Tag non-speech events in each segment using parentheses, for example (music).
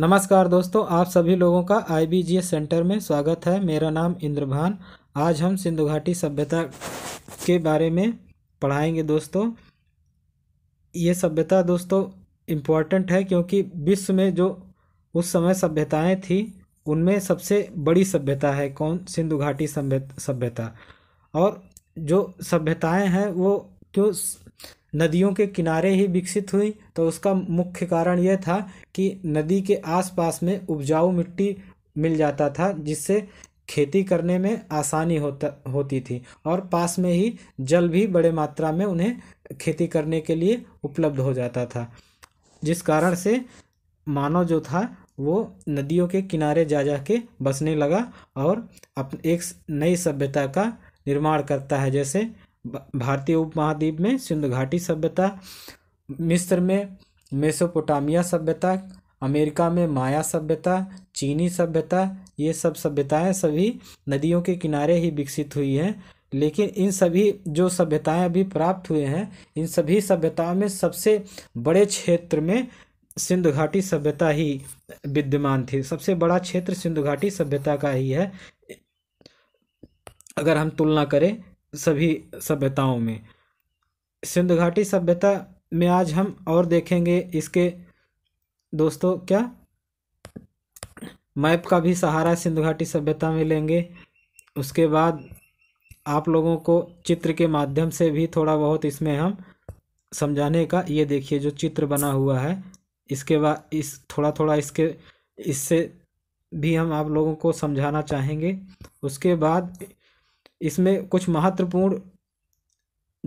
नमस्कार दोस्तों आप सभी लोगों का आई सेंटर में स्वागत है मेरा नाम इंद्रभान आज हम सिंधु घाटी सभ्यता के बारे में पढ़ाएंगे दोस्तों ये सभ्यता दोस्तों इम्पॉर्टेंट है क्योंकि विश्व में जो उस समय सभ्यताएं थी उनमें सबसे बड़ी सभ्यता है कौन सिंधु घाटी सभ्यता और जो सभ्यताएं हैं वो क्यों नदियों के किनारे ही विकसित हुई तो उसका मुख्य कारण यह था कि नदी के आसपास में उपजाऊ मिट्टी मिल जाता था जिससे खेती करने में आसानी होता होती थी और पास में ही जल भी बड़े मात्रा में उन्हें खेती करने के लिए उपलब्ध हो जाता था जिस कारण से मानव जो था वो नदियों के किनारे जा जा के बसने लगा और अप एक नई सभ्यता का निर्माण करता है जैसे भारतीय उपमहाद्वीप में सिंधु घाटी सभ्यता मिस्र में मेसोपोटामिया सभ्यता अमेरिका में माया सभ्यता चीनी सभ्यता ये सब सभ्यताएं सभी नदियों के किनारे ही विकसित हुई हैं लेकिन इन सभी जो सभ्यताएं अभी प्राप्त हुए हैं इन सभी सभ्यताओं में सबसे बड़े क्षेत्र में सिंधु घाटी सभ्यता ही विद्यमान थी सबसे बड़ा क्षेत्र सिंधु घाटी सभ्यता का ही है अगर हम तुलना करें सभी सभ्यताओं में सिंधु घाटी सभ्यता में आज हम और देखेंगे इसके दोस्तों क्या मैप का भी सहारा सिंधु घाटी सभ्यता में लेंगे उसके बाद आप लोगों को चित्र के माध्यम से भी थोड़ा बहुत इसमें हम समझाने का ये देखिए जो चित्र बना हुआ है इसके बाद इस थोड़ा थोड़ा इसके इससे भी हम आप लोगों को समझाना चाहेंगे उसके बाद इसमें कुछ महत्वपूर्ण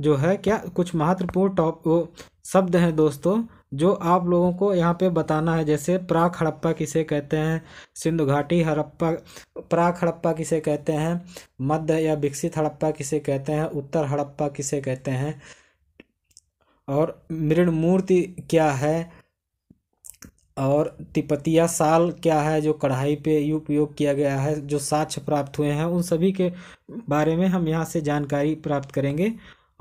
जो है क्या कुछ महत्वपूर्ण टॉप वो शब्द हैं दोस्तों जो आप लोगों को यहाँ पे बताना है जैसे प्राक हड़प्पा किसे कहते हैं सिंधु घाटी हड़प्पा प्राक हड़प्पा किसे कहते हैं मध्य या विकसित हड़प्पा किसे कहते हैं उत्तर हड़प्पा किसे कहते हैं और मृण मूर्ति क्या है और तिपतिया साल क्या है जो कढ़ाई पे उपयोग किया गया है जो साक्ष्य प्राप्त हुए हैं उन सभी के बारे में हम यहाँ से जानकारी प्राप्त करेंगे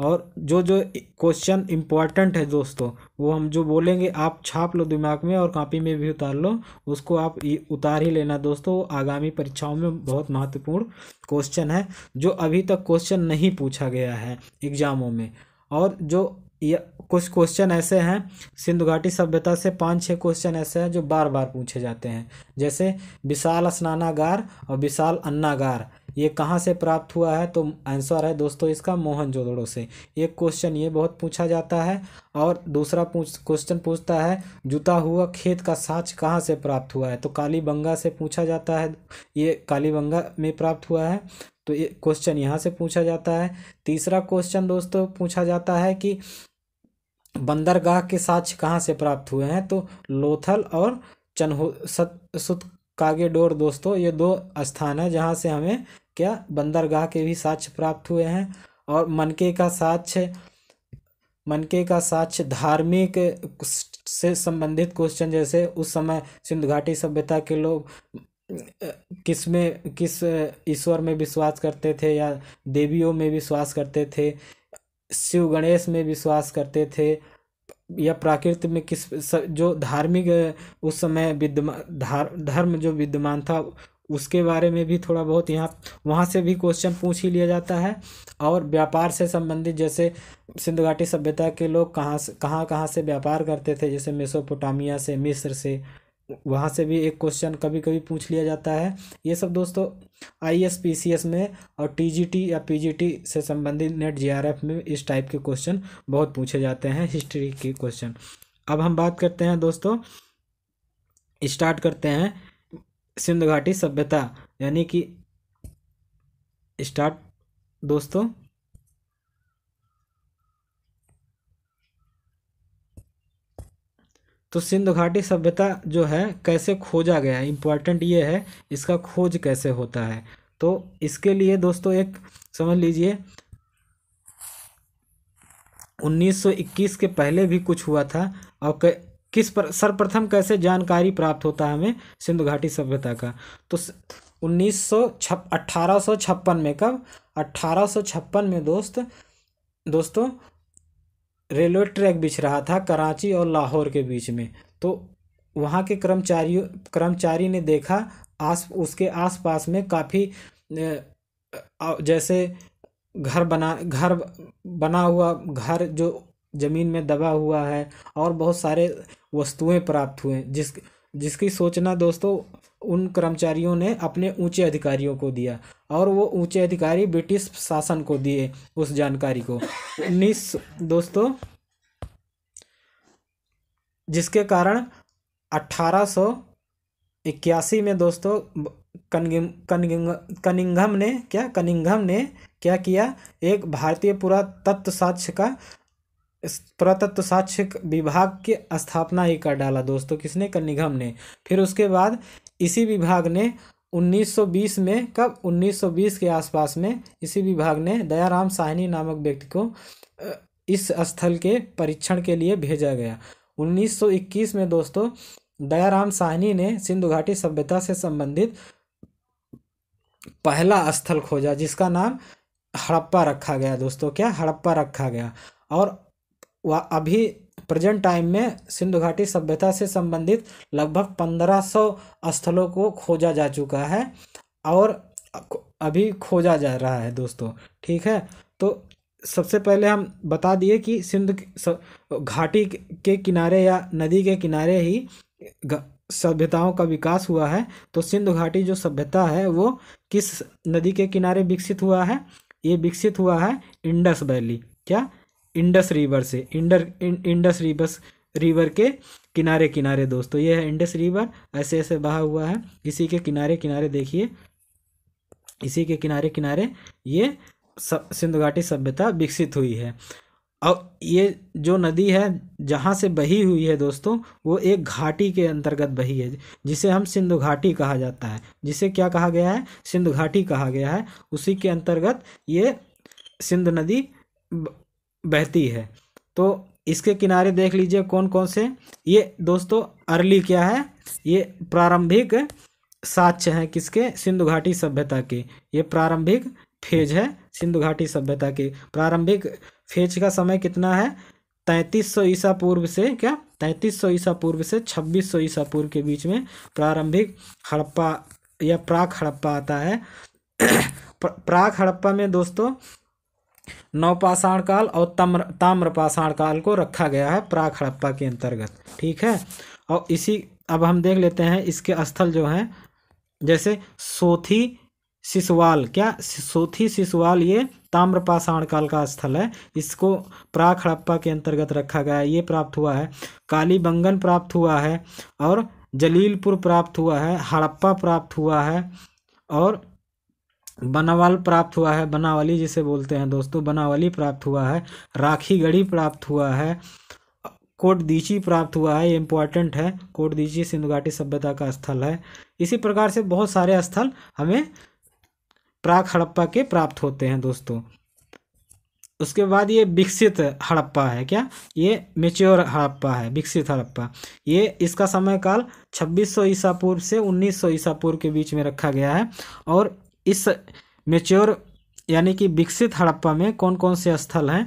और जो जो क्वेश्चन इम्पॉर्टेंट है दोस्तों वो हम जो बोलेंगे आप छाप लो दिमाग में और कॉपी में भी उतार लो उसको आप उतार ही लेना दोस्तों आगामी परीक्षाओं में बहुत महत्वपूर्ण क्वेश्चन है जो अभी तक क्वेश्चन नहीं पूछा गया है एग्ज़ामों में और जो या कुछ क्वेश्चन ऐसे हैं सिंधु घाटी सभ्यता से पाँच छः क्वेश्चन ऐसे हैं जो बार बार पूछे जाते हैं जैसे विशाल स्नानागार और विशाल अन्नागार ये कहाँ से प्राप्त हुआ है तो आंसर है दोस्तों इसका मोहनजोदड़ो से एक क्वेश्चन ये बहुत पूछा जाता है और दूसरा पूछ क्वेश्चन पूछता है जुता हुआ खेत का साँच कहाँ से प्राप्त हुआ है तो कालीबंगा से पूछा जाता है ये कालीबंगा में प्राप्त हुआ है तो ये क्वेश्चन यहाँ से पूछा जाता है तीसरा क्वेश्चन दोस्तों पूछा जाता है कि बंदरगाह के साक्ष्य कहाँ से प्राप्त हुए हैं तो लोथल और चनहो सत कागेडोर दोस्तों ये दो स्थान है जहाँ से हमें क्या बंदरगाह के भी साक्ष्य प्राप्त हुए हैं और मनके का साक्ष्य मनके का साक्ष्य धार्मिक से संबंधित क्वेश्चन जैसे उस समय सिंधु घाटी सभ्यता के लोग किस में किस ईश्वर में विश्वास करते थे या देवियों में विश्वास करते थे शिव गणेश में विश्वास करते थे या प्राकृत में किस जो धार्मिक उस समय विद्यमान धार धर्म जो विद्यमान था उसके बारे में भी थोड़ा बहुत यहाँ वहाँ से भी क्वेश्चन पूछ ही लिया जाता है और व्यापार से संबंधित जैसे सिंधु घाटी सभ्यता के लोग कहाँ से कहाँ कहाँ से व्यापार करते थे जैसे मेसोपोटामिया से मिस्र से वहाँ से भी एक क्वेश्चन कभी कभी पूछ लिया जाता है ये सब दोस्तों I S P C S में और टी जी टी या पी जी टी से संबंधित नेट जी आर एफ में इस टाइप के क्वेश्चन बहुत पूछे जाते हैं हिस्ट्री के क्वेश्चन अब हम बात करते हैं दोस्तों स्टार्ट करते हैं सिंधु घाटी सभ्यता यानी कि स्टार्ट दोस्तों तो सिंधु घाटी सभ्यता जो है कैसे खोजा गया है इम्पॉर्टेंट ये है इसका खोज कैसे होता है तो इसके लिए दोस्तों एक समझ लीजिए 1921 के पहले भी कुछ हुआ था और किस पर सर्वप्रथम कैसे जानकारी प्राप्त होता है हमें सिंधु घाटी सभ्यता का तो उन्नीस सौ में कब अट्ठारह में दोस्त दोस्तों रेलवे ट्रैक बिछ रहा था कराची और लाहौर के बीच में तो वहाँ के कर्मचारियों कर्मचारी ने देखा आस उसके आसपास में काफ़ी जैसे घर बना घर बना हुआ घर जो ज़मीन में दबा हुआ है और बहुत सारे वस्तुएं प्राप्त हुए जिस जिसकी सोचना दोस्तों उन कर्मचारियों ने अपने ऊंचे अधिकारियों को दिया और वो ऊंचे अधिकारी ब्रिटिश शासन को दिए उस जानकारी को उन्नीस दोस्तों जिसके कारण अट्ठारह में दोस्तों कनिंग कनिंग कनिंघम ने क्या कनिंगम ने क्या किया एक भारतीय पुरातत्व साक्ष्य का पुरातत्व साक्ष्य विभाग की स्थापना ही कर डाला दोस्तों किसने कनिंगम ने फिर उसके बाद इसी विभाग ने 1920 में कब 1920 के आसपास में इसी विभाग ने दयाराम साहनी नामक व्यक्ति को इस स्थल के परीक्षण के लिए भेजा गया 1921 में दोस्तों दयाराम साहनी ने सिंधु घाटी सभ्यता से संबंधित पहला स्थल खोजा जिसका नाम हड़प्पा रखा गया दोस्तों क्या हड़प्पा रखा गया और वह अभी प्रेजेंट टाइम में सिंधु घाटी सभ्यता से संबंधित लगभग 1500 स्थलों को खोजा जा चुका है और अभी खोजा जा रहा है दोस्तों ठीक है तो सबसे पहले हम बता दिए कि सिंधु घाटी के किनारे या नदी के किनारे ही सभ्यताओं का विकास हुआ है तो सिंधु घाटी जो सभ्यता है वो किस नदी के किनारे विकसित हुआ है ये विकसित हुआ है इंडस वैली क्या इंडस रिवर से इंडर इं, इंडस रिवस रिवर के किनारे किनारे दोस्तों ये है इंडस रिवर ऐसे ऐसे बहा हुआ है इसी के किनारे किनारे देखिए इसी के किनारे किनारे ये सब सिंधु घाटी सभ्यता विकसित हुई है और ये जो नदी है जहाँ से बही हुई है दोस्तों वो एक घाटी के अंतर्गत बही है जिसे हम सिंधु घाटी कहा जाता है जिसे क्या कहा गया है सिंधु घाटी कहा गया है उसी के अंतर्गत ये सिंधु नदी बहती है तो इसके किनारे देख लीजिए कौन कौन से ये दोस्तों अर्ली क्या है ये प्रारंभिक साक्ष्य हैं किसके सिंधु घाटी सभ्यता के ये प्रारंभिक फेज है सिंधु घाटी सभ्यता के प्रारंभिक फेज का समय कितना है तैंतीस सौ ईसा पूर्व से क्या तैंतीस सौ ईसा पूर्व से छब्बीस सौ ईसा पूर्व के बीच में प्रारंभिक हड़प्पा या प्राक हड़प्पा आता है (clears throat) प्राक हड़प्पा में दोस्तों नवपाषाण काल और तम्र ताम्रपाषाण काल को रखा गया है प्राग हड़प्पा के अंतर्गत ठीक है और इसी अब हम देख लेते हैं इसके स्थल जो हैं जैसे सोथी सिसवाल क्या सोथी सिसवाल ये ताम्रपाषाण काल का स्थल है इसको प्राग हड़प्पा के अंतर्गत रखा गया है ये प्राप्त हुआ है कालीबंगन प्राप्त हुआ है और जलीलपुर प्राप्त हुआ है हड़प्पा प्राप्त हुआ है और बनावाल प्राप्त हुआ है बनावली जिसे बोलते हैं दोस्तों बनावली प्राप्त हुआ है राखी गढ़ी प्राप्त हुआ है कोट दीची प्राप्त हुआ है ये इम्पॉर्टेंट है कोट दीची सिंधु घाटी सभ्यता का स्थल है इसी प्रकार से बहुत सारे स्थल हमें प्राक हड़प्पा के प्राप्त होते हैं दोस्तों उसके बाद ये विकसित हड़प्पा है क्या ये मेच्योर हड़प्पा है विकसित हड़प्पा ये इसका समय काल 2600 ईसा पूर्व से 1900 ईसा पूर्व के बीच में रखा गया है और इस मेच्योर यानी कि विकसित हड़प्पा में कौन कौन से स्थल हैं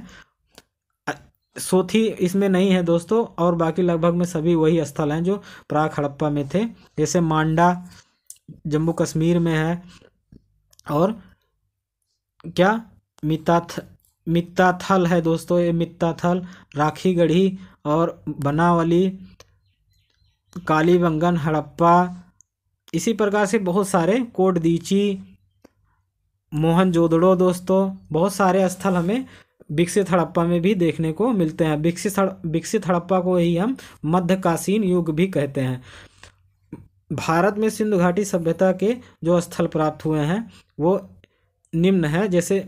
सोथी इसमें नहीं है दोस्तों और बाकी लगभग में सभी वही स्थल हैं जो प्राग हड़प्पा में थे जैसे मांडा जम्मू कश्मीर में है और क्या मिताथ मित्ताथल है दोस्तों ये मित्ताथल राखी गढ़ी और बनावली कालीबंगन हड़प्पा इसी प्रकार से बहुत सारे कोटदीची मोहन जोदड़ो दोस्तों बहुत सारे स्थल हमें विकसित हड़प्पा में भी देखने को मिलते हैं विकसित विकसित हड़प्पा को ही हम मध्यकासीन युग भी कहते हैं भारत में सिंधु घाटी सभ्यता के जो स्थल प्राप्त हुए हैं वो निम्न है जैसे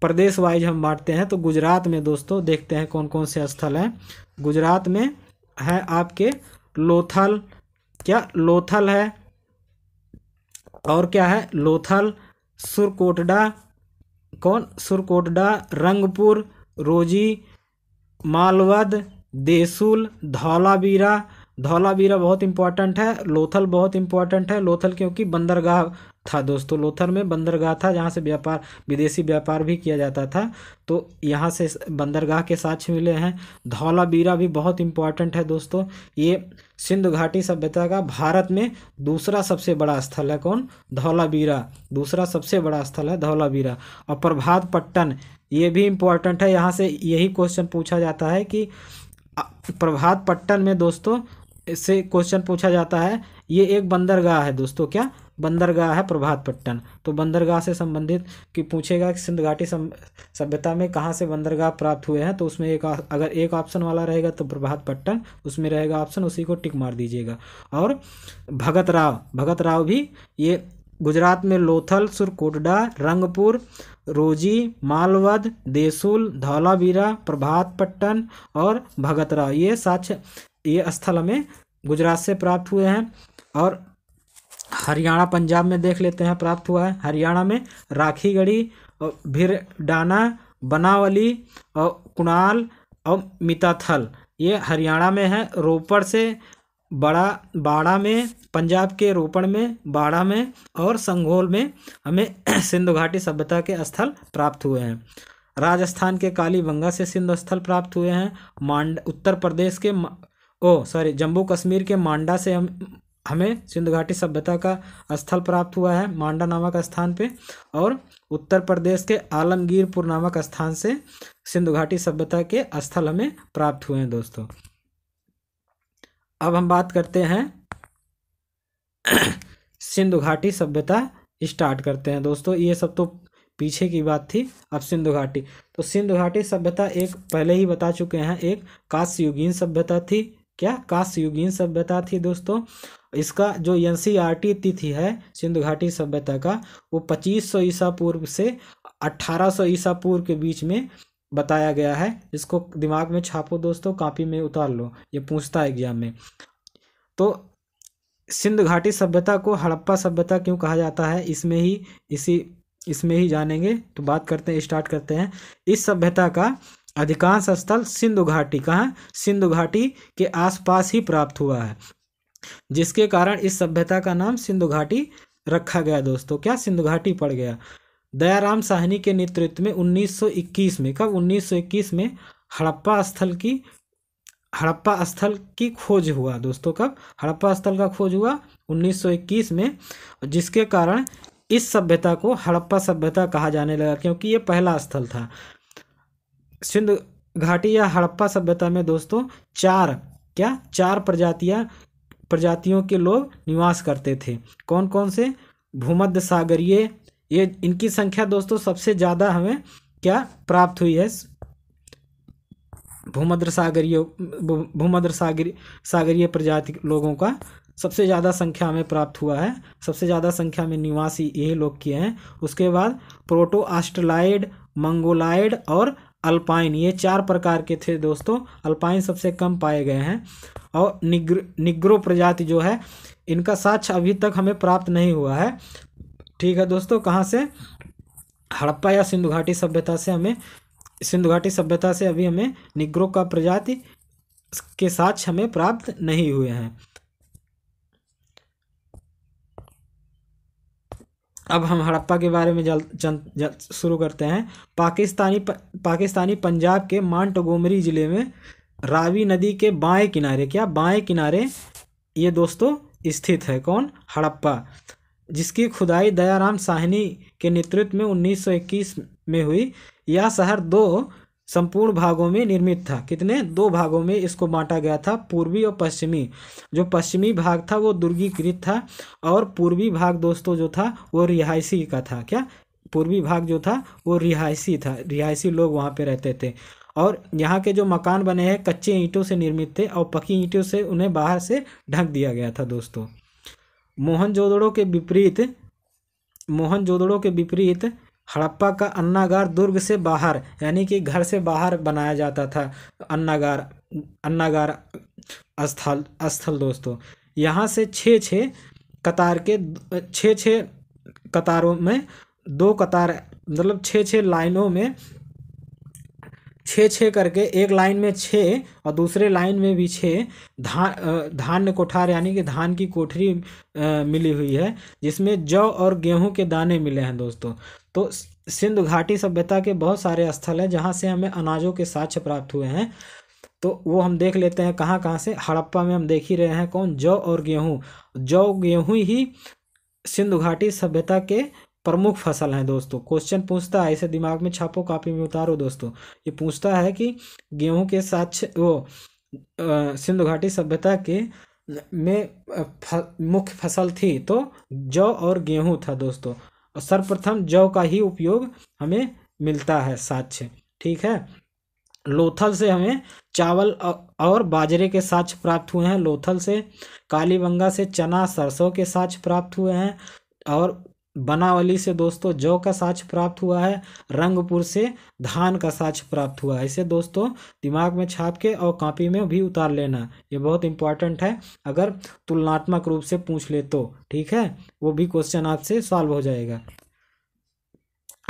प्रदेश वाइज हम बांटते हैं तो गुजरात में दोस्तों देखते हैं कौन कौन से स्थल हैं गुजरात में है आपके लोथल क्या लोथल है और क्या है लोथल सुरकोटडा कौन सुरकोटडा रंगपुर रोजी मालवद देसुल धौलावीरा धौलावीरा बहुत इंपॉर्टेंट है लोथल बहुत इंपॉर्टेंट है लोथल क्योंकि बंदरगाह था दोस्तों लोथल में बंदरगाह था जहाँ से व्यापार विदेशी व्यापार भी किया जाता था तो यहाँ से बंदरगाह के साथ मिले हैं धौलावीरा भी बहुत इंपॉर्टेंट है दोस्तों ये सिंधु घाटी सभ्यता का भारत में दूसरा सबसे बड़ा स्थल है कौन धौलावीरा दूसरा सबसे बड़ा स्थल है धौलावीरा और प्रभात पट्टन ये भी इम्पोर्टेंट है यहाँ से यही क्वेश्चन पूछा जाता है कि प्रभात पट्टन में दोस्तों इससे क्वेश्चन पूछा जाता है ये एक बंदरगाह है दोस्तों क्या बंदरगाह है प्रभातपट्टन तो बंदरगाह से संबंधित कि पूछेगा कि सिंध घाटी सभ्यता में कहाँ से बंदरगाह प्राप्त हुए हैं तो उसमें एक अगर एक ऑप्शन वाला रहेगा तो प्रभातपट्टन उसमें रहेगा ऑप्शन उसी को टिक मार दीजिएगा और भगत राव भगत राव भी ये गुजरात में लोथल सुरकोटडा रंगपुर रोजी मालवद देसुल धौलावीरा प्रभातपट्टन और भगतराव ये साक्ष ये स्थल हमें गुजरात से प्राप्त हुए हैं और हरियाणा पंजाब में देख लेते हैं प्राप्त हुआ है हरियाणा में राखीगढ़ी भिरडाना बनावली और कुणाल और मिताथल ये हरियाणा में है रोपड़ से बड़ा बाड़ा में पंजाब के रोपड़ में बाड़ा में और संघोल में हमें (clears throat) सिंधु घाटी सभ्यता के स्थल प्राप्त हुए हैं राजस्थान के कालीबंगा से सिंधु स्थल प्राप्त हुए हैं मांड उत्तर प्रदेश के ओ सॉरी जम्मू कश्मीर के मांडा से हम हमें सिंधु घाटी सभ्यता का स्थल प्राप्त हुआ है मांडा नामक स्थान पे और उत्तर प्रदेश के आलमगीरपुर नामक स्थान से सिंधु घाटी सभ्यता के स्थल हमें प्राप्त हुए हैं दोस्तों अब हम बात करते हैं (clears throat) सिंधु घाटी सभ्यता स्टार्ट करते हैं दोस्तों ये सब तो पीछे की बात थी अब सिंधु घाटी तो सिंधु घाटी सभ्यता एक पहले ही बता चुके हैं एक काश्य सभ्यता थी क्या काश्य सभ्यता थी दोस्तों इसका जो एन e तिथि है सिंधु घाटी सभ्यता का वो 2500 ईसा पूर्व से 1800 ईसा पूर्व के बीच में बताया गया है इसको दिमाग में छापो दोस्तों कापी में उतार लो ये पूछता है एग्जाम में तो सिंधु घाटी सभ्यता को हड़प्पा सभ्यता क्यों कहा जाता है इसमें ही इसी इसमें ही जानेंगे तो बात करते हैं स्टार्ट करते हैं इस सभ्यता का अधिकांश स्थल सिंधु घाटी कहाँ सिंधु घाटी के आसपास ही प्राप्त हुआ है जिसके कारण इस सभ्यता का नाम सिंधु घाटी रखा गया दोस्तों क्या सिंधु घाटी पड़ गया दयाराम साहनी के नेतृत्व में 1921 में कब 1921 में हड़प्पा स्थल की हड़प्पा स्थल की खोज हुआ दोस्तों कब हड़प्पा स्थल का खोज हुआ 1921 में जिसके कारण इस सभ्यता को हड़प्पा सभ्यता कहा जाने लगा क्योंकि यह पहला स्थल था सिंधु घाटी या हड़प्पा सभ्यता में दोस्तों चार क्या चार प्रजातियां प्रजातियों के लोग निवास करते थे कौन कौन से भूमध्य सागरीय ये इनकी संख्या दोस्तों सबसे ज़्यादा हमें क्या प्राप्त हुई है भूमध्य सागरीय भूमध्य सागरी सागरीय प्रजाति लोगों का सबसे ज़्यादा संख्या में प्राप्त हुआ है सबसे ज़्यादा संख्या में निवासी यही लोग किए हैं उसके बाद प्रोटो आस्ट्रलाइड मंगोलाइड और अल्पाइन ये चार प्रकार के थे दोस्तों अल्पाइन सबसे कम पाए गए हैं और निग्र निग्रो प्रजाति जो है इनका साक्ष्य अभी तक हमें प्राप्त नहीं हुआ है ठीक है दोस्तों कहाँ से हड़प्पा या सिंधु घाटी सभ्यता से हमें सिंधु घाटी सभ्यता से अभी हमें निग्रो का प्रजाति के साक्ष हमें प्राप्त नहीं हुए हैं अब हम हड़प्पा के बारे में जल जन, जल शुरू करते हैं पाकिस्तानी प, पाकिस्तानी पंजाब के मांटगोमरी ज़िले में रावी नदी के बाएं किनारे क्या बाएं किनारे ये दोस्तों स्थित है कौन हड़प्पा जिसकी खुदाई दयाराम साहनी के नेतृत्व में 1921 में हुई यह शहर दो संपूर्ण भागों में निर्मित था कितने दो भागों में इसको बांटा गया था पूर्वी और पश्चिमी जो पश्चिमी भाग था वो दुर्गीकृत था और पूर्वी भाग दोस्तों जो था वो रिहायशी का था क्या पूर्वी भाग जो था वो रिहायशी था रिहायशी लोग वहाँ पे रहते थे और यहाँ के जो मकान बने हैं कच्चे ईंटों से निर्मित थे और पकी ईंटों से उन्हें बाहर से ढक दिया गया था दोस्तों मोहन के विपरीत मोहन के विपरीत हड़प्पा का अन्नागार दुर्ग से बाहर यानी कि घर से बाहर बनाया जाता था अन्नागार अन्नागार स्थल स्थल दोस्तों यहाँ से छः छः कतार के छः छः कतारों में दो कतार मतलब छः छः लाइनों में छः छः करके एक लाइन में छः और दूसरे लाइन में भी छः धान धान्य कोठार यानी कि धान की कोठरी मिली हुई है जिसमें जौ और गेहूं के दाने मिले हैं दोस्तों तो सिंधु घाटी सभ्यता के बहुत सारे स्थल हैं जहाँ से हमें अनाजों के साक्ष्य प्राप्त हुए हैं तो वो हम देख लेते हैं कहाँ कहाँ से हड़प्पा में हम देख ही रहे हैं कौन जौ और गेहूँ जौ गेहूँ ही सिंधु घाटी सभ्यता के प्रमुख फसल हैं दोस्तों क्वेश्चन पूछता है इसे दिमाग में छापो कॉपी में उतारो दोस्तों ये पूछता है कि गेहूं के साथ वो सिंधु घाटी सभ्यता के में फ, मुख्य फसल थी तो जौ और गेहूं था दोस्तों और सर्वप्रथम जौ का ही उपयोग हमें मिलता है साक्ष्य ठीक है लोथल से हमें चावल और बाजरे के साक्ष प्राप्त हुए हैं लोथल से कालीबंगा से चना सरसों के साक्ष प्राप्त हुए हैं और बनावली से दोस्तों जौ का साक्ष प्राप्त हुआ है रंगपुर से धान का साक्ष प्राप्त हुआ है इसे दोस्तों दिमाग में छाप के और कॉपी में भी उतार लेना ये बहुत इंपॉर्टेंट है अगर तुलनात्मक रूप से पूछ ले तो ठीक है वो भी क्वेश्चन आपसे सॉल्व हो जाएगा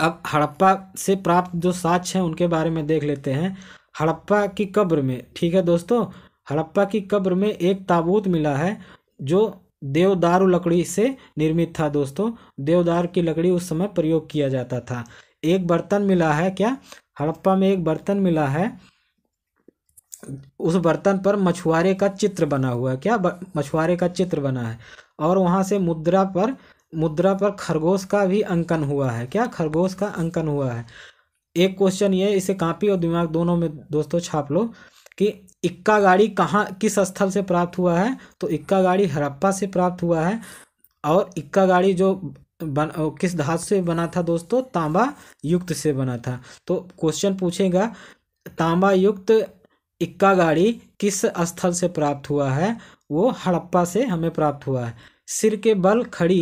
अब हड़प्पा से प्राप्त जो साक्ष हैं उनके बारे में देख लेते हैं हड़प्पा की कब्र में ठीक है दोस्तों हड़प्पा की कब्र में एक ताबूत मिला है जो देवदारू लकड़ी से निर्मित था दोस्तों देवदार की लकड़ी उस समय प्रयोग किया जाता था एक बर्तन मिला है क्या हड़प्पा में एक बर्तन मिला है उस बर्तन पर मछुआरे का चित्र बना हुआ है क्या मछुआरे का चित्र बना है और वहाँ से मुद्रा पर मुद्रा पर खरगोश का भी अंकन हुआ है क्या खरगोश का अंकन हुआ है एक क्वेश्चन ये इसे कापी और दिमाग दोनों में दोस्तों छाप लो कि इक्का गाड़ी कहाँ किस स्थल से प्राप्त हुआ है तो इक्का गाड़ी हड़प्पा से प्राप्त हुआ है और इक्का गाड़ी जो बन किस धातु से बना था दोस्तों तांबा युक्त से बना था तो क्वेश्चन पूछेगा तांबा युक्त इक्का गाड़ी किस स्थल से प्राप्त हुआ है वो हड़प्पा से हमें प्राप्त हुआ है सिर के बल खड़ी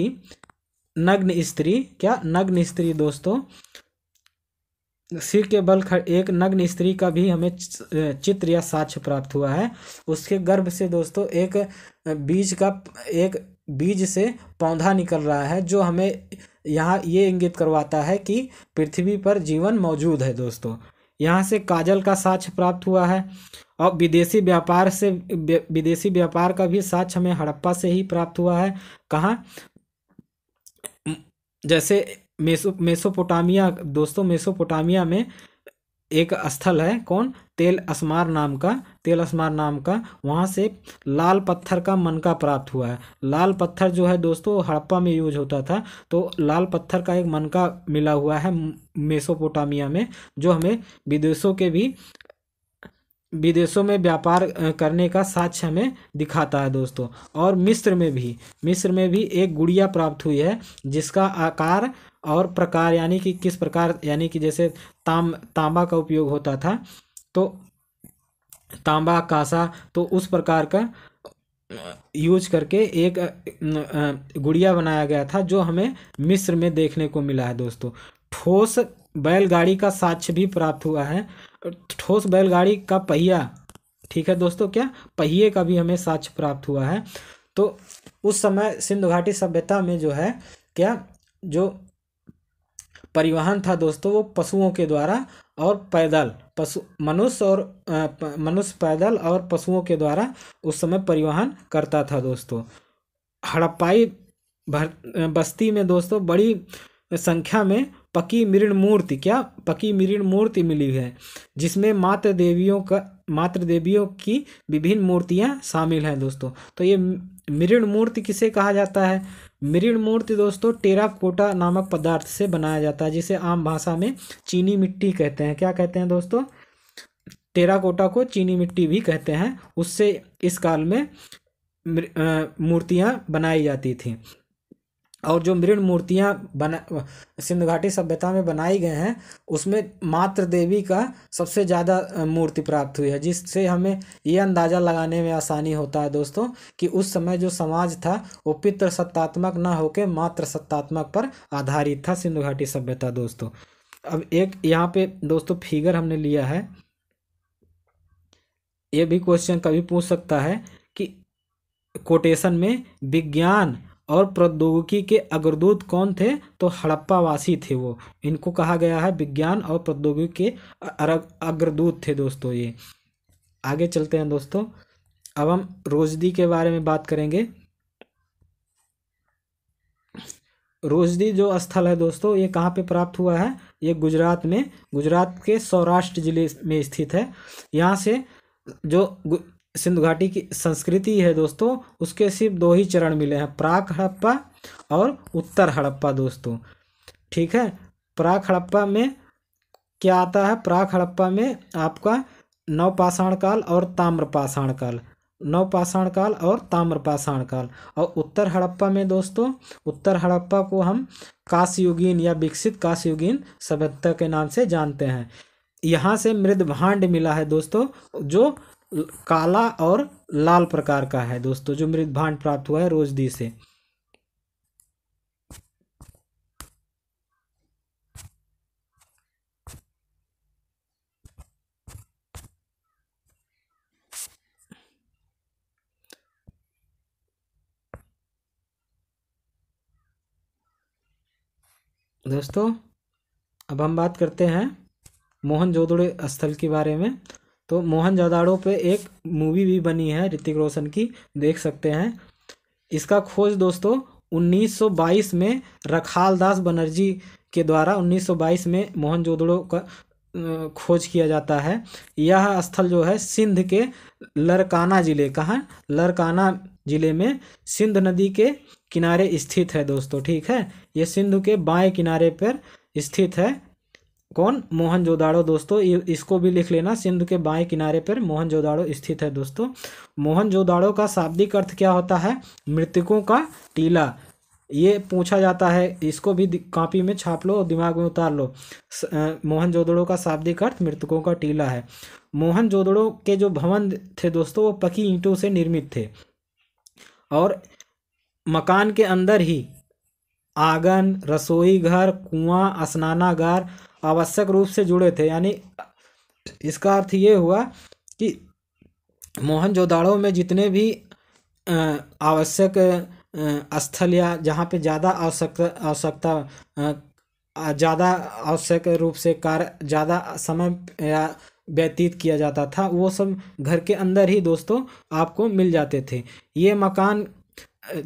नग्न स्त्री क्या नग्न स्त्री दोस्तों सिर के बल एक नग्न स्त्री का भी हमें चित्र या साक्ष्य प्राप्त हुआ है उसके गर्भ से दोस्तों एक बीज का एक बीज से पौधा निकल रहा है जो हमें यहाँ ये इंगित करवाता है कि पृथ्वी पर जीवन मौजूद है दोस्तों यहाँ से काजल का साक्ष्य प्राप्त हुआ है और विदेशी व्यापार से विदेशी व्यापार का भी साक्ष्य हमें हड़प्पा से ही प्राप्त हुआ है कहाँ जैसे मेसो मेसोपोटामिया दोस्तों मेसोपोटामिया में एक स्थल है कौन तेल असमार नाम का तेल असमार नाम का वहाँ से लाल पत्थर का मनका प्राप्त हुआ है लाल पत्थर जो है दोस्तों हड़प्पा में यूज होता था तो लाल पत्थर का एक मनका मिला हुआ है मेसोपोटामिया में जो हमें विदेशों के भी विदेशों में व्यापार करने का साक्ष्य हमें दिखाता है दोस्तों और मिस्र में भी मिस्र में भी एक गुड़िया प्राप्त हुई है जिसका आकार और प्रकार यानी कि किस प्रकार यानी कि जैसे ताम तांबा का उपयोग होता था तो तांबा कासा तो उस प्रकार का यूज करके एक गुड़िया बनाया गया था जो हमें मिस्र में देखने को मिला है दोस्तों ठोस बैलगाड़ी का साक्ष्य भी प्राप्त हुआ है ठोस बैलगाड़ी का पहिया ठीक है दोस्तों क्या पहिए का भी हमें साक्ष्य प्राप्त हुआ है तो उस समय सिंधु घाटी सभ्यता में जो है क्या जो परिवहन था दोस्तों वो पशुओं के द्वारा और पैदल पशु मनुष्य और मनुष्य पैदल और पशुओं के द्वारा उस समय परिवहन करता था दोस्तों हड़प्पाई बस्ती में दोस्तों बड़ी संख्या में पकी मृण मूर्ति क्या पकी मृण मूर्ति मिली है जिसमें मात्र देवियों का मात्र देवियों की विभिन्न मूर्तियाँ शामिल हैं दोस्तों तो ये मृण मूर्ति किसे कहा जाता है मृण मूर्ति दोस्तों टेरा कोटा नामक पदार्थ से बनाया जाता है जिसे आम भाषा में चीनी मिट्टी कहते हैं क्या कहते हैं दोस्तों टेराकोटा को चीनी मिट्टी भी कहते हैं उससे इस काल में मूर्तियाँ बनाई जाती थी और जो मृण मूर्तियाँ बना सिंधु घाटी सभ्यता में बनाई गए हैं उसमें मात्र देवी का सबसे ज़्यादा मूर्ति प्राप्त हुई है जिससे हमें ये अंदाज़ा लगाने में आसानी होता है दोस्तों कि उस समय जो समाज था वो पितृ सत्तात्मक ना होकर मात्र सत्तात्मक पर आधारित था सिंधु घाटी सभ्यता दोस्तों अब एक यहाँ पे दोस्तों फिगर हमने लिया है ये भी क्वेश्चन कभी पूछ सकता है कि कोटेशन में विज्ञान और प्रौद्योगिकी के अग्रदूत कौन थे तो हड़प्पावासी थे वो इनको कहा गया है विज्ञान और प्रौद्योगिकी के अग्रदूत थे दोस्तों ये आगे चलते हैं दोस्तों अब हम रोजदी के बारे में बात करेंगे रोजदी जो स्थल है दोस्तों ये कहाँ पे प्राप्त हुआ है ये गुजरात में गुजरात के सौराष्ट्र जिले में स्थित है यहाँ से जो सिंधु घाटी की संस्कृति है दोस्तों उसके सिर्फ दो ही चरण मिले हैं प्राक हड़प्पा और उत्तर हड़प्पा दोस्तों ठीक है प्राक हड़प्पा में क्या आता है प्राक हड़प्पा में आपका नवपाषाण काल और ताम्रपाषाण काल नवपाषाण काल और ताम्रपाषाण काल और उत्तर हड़प्पा में दोस्तों उत्तर हड़प्पा को हम काशयुगीन या विकसित काशयुगीन सभ्यता के नाम से जानते हैं यहाँ से मृद भांड मिला है दोस्तों जो काला और लाल प्रकार का है दोस्तों जो मृत भांड प्राप्त हुआ है रोजदी से दोस्तों अब हम बात करते हैं मोहन जोदड़े स्थल के बारे में तो मोहन जोदाड़ो पे एक मूवी भी बनी है ऋतिक रोशन की देख सकते हैं इसका खोज दोस्तों 1922 में रखाल दास बनर्जी के द्वारा 1922 में मोहन जोदड़ो का खोज किया जाता है यह स्थल जो है सिंध के लरकाना ज़िले का है लरकाना ज़िले में सिंध नदी के किनारे स्थित है दोस्तों ठीक है ये सिंधु के बाएं किनारे पर स्थित है कौन मोहनजोदाड़ो दोस्तों इसको भी लिख लेना सिंध के बाएं किनारे पर मोहनजोदाड़ो स्थित है दोस्तों मोहनजोदाड़ो का शाब्दिक अर्थ क्या होता है मृतकों का टीला ये पूछा जाता है इसको भी कॉपी में छाप लो और दिमाग में उतार लो मोहनजोदड़ो का शाब्दिक अर्थ मृतकों का टीला है मोहनजोदड़ो के जो भवन थे दोस्तों वो पकी ईंटों से निर्मित थे और मकान के अंदर ही आंगन रसोई घर कुआं स्नानागार आवश्यक रूप से जुड़े थे यानी इसका अर्थ ये हुआ कि मोहन मोहनजोदाड़ो में जितने भी आवश्यक स्थल या जहाँ पे ज़्यादा आवश्यकता आवश्यकता ज़्यादा आवश्यक रूप से कार्य ज़्यादा समय या व्यतीत किया जाता था वो सब घर के अंदर ही दोस्तों आपको मिल जाते थे ये मकान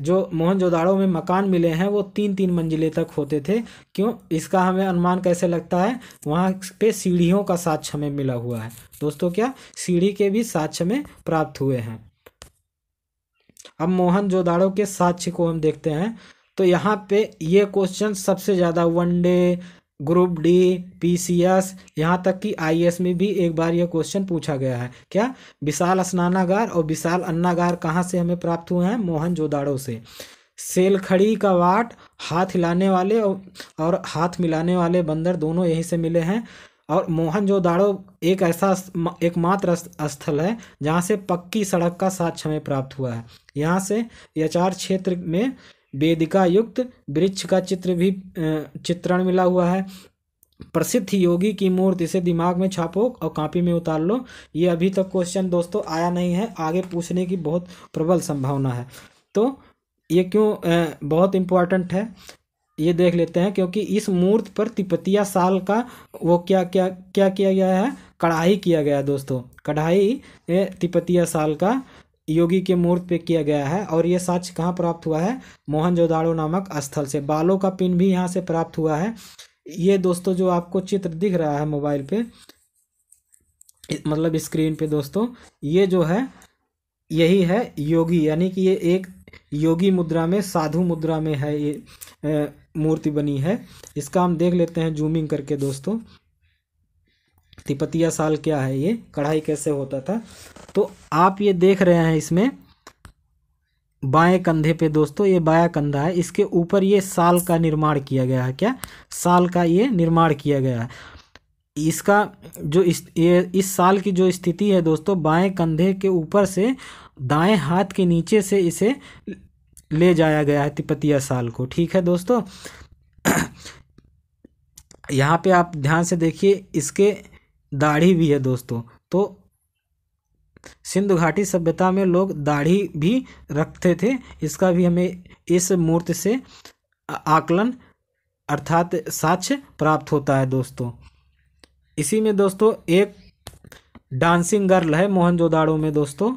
जो मोहनजोदाड़ो में मकान मिले हैं वो तीन तीन मंजिले तक होते थे क्यों इसका हमें अनुमान कैसे लगता है वहाँ पे सीढ़ियों का साक्ष्य हमें मिला हुआ है दोस्तों क्या सीढ़ी के भी साक्ष्य में प्राप्त हुए हैं अब मोहनजोदाड़ो के साक्ष्य को हम देखते हैं तो यहाँ पे ये क्वेश्चन सबसे ज़्यादा वनडे ग्रुप डी पीसीएस यहाँ तक कि आईएएस में भी एक बार यह क्वेश्चन पूछा गया है क्या विशाल स्नानागार और विशाल अन्नागार कहाँ से हमें प्राप्त हुए हैं मोहन जोदाड़ो से सेल खड़ी का वाट हाथ हिलाने वाले और हाथ मिलाने वाले बंदर दोनों यहीं से मिले हैं और मोहन जोदाड़ो एक ऐसा एकमात्र स्थल है जहाँ से पक्की सड़क का साक्ष्य हमें प्राप्त हुआ है यहाँ से यचार क्षेत्र में वेदिका युक्त वृक्ष का चित्र भी चित्रण मिला हुआ है प्रसिद्ध योगी की मूर्ति इसे दिमाग में छापो और कॉपी में उतार लो ये अभी तक क्वेश्चन दोस्तों आया नहीं है आगे पूछने की बहुत प्रबल संभावना है तो ये क्यों बहुत इम्पोर्टेंट है ये देख लेते हैं क्योंकि इस मूर्त पर तिपतिया साल का वो क्या क्या क्या किया गया है कढ़ाई किया गया दोस्तों कढ़ाई तिपतिया साल का योगी के मूर्त पे किया गया है और ये साक्ष्य कहाँ प्राप्त हुआ है मोहनजोदाड़ो नामक स्थल से बालों का पिन भी यहाँ से प्राप्त हुआ है ये दोस्तों जो आपको चित्र दिख रहा है मोबाइल पे मतलब स्क्रीन पे दोस्तों ये जो है यही है योगी यानी कि ये एक योगी मुद्रा में साधु मुद्रा में है ये मूर्ति बनी है इसका हम देख लेते हैं जूमिंग करके दोस्तों तिपतिया साल क्या है ये कढ़ाई कैसे होता था तो आप ये देख रहे हैं इसमें बाएं कंधे पे दोस्तों ये बाया कंधा है इसके ऊपर ये साल का निर्माण किया गया है क्या साल का ये निर्माण किया गया है इसका जो इस ये इस साल की जो स्थिति है दोस्तों बाएं कंधे के ऊपर से दाएं हाथ के नीचे से इसे ले जाया गया है तिपतिया साल को ठीक है दोस्तों (clears throat) यहाँ पे आप ध्यान से देखिए इसके दाढ़ी भी है दोस्तों तो सिंधु घाटी सभ्यता में लोग दाढ़ी भी रखते थे इसका भी हमें इस मूर्त से आकलन अर्थात साक्ष्य प्राप्त होता है दोस्तों इसी में दोस्तों एक डांसिंग गर्ल है मोहनजोदाड़ो में दोस्तों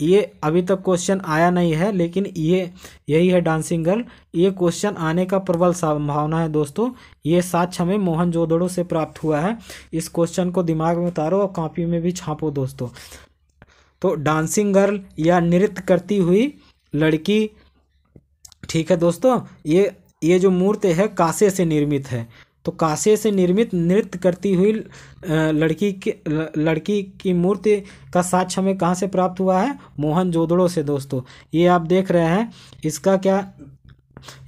ये अभी तक क्वेश्चन आया नहीं है लेकिन ये यही है डांसिंग गर्ल ये क्वेश्चन आने का प्रबल संभावना है दोस्तों ये साक्ष हमें मोहन जोदड़ो से प्राप्त हुआ है इस क्वेश्चन को दिमाग में उतारो और कॉपी में भी छापो दोस्तों तो डांसिंग गर्ल या नृत्य करती हुई लड़की ठीक है दोस्तों ये ये जो मूर्ति है कांसे से निर्मित है तो कांसे से निर्मित नृत्य करती हुई लड़की के लड़की की मूर्ति का साक्ष्य हमें कहाँ से प्राप्त हुआ है मोहन जोदड़ो से दोस्तों ये आप देख रहे हैं इसका क्या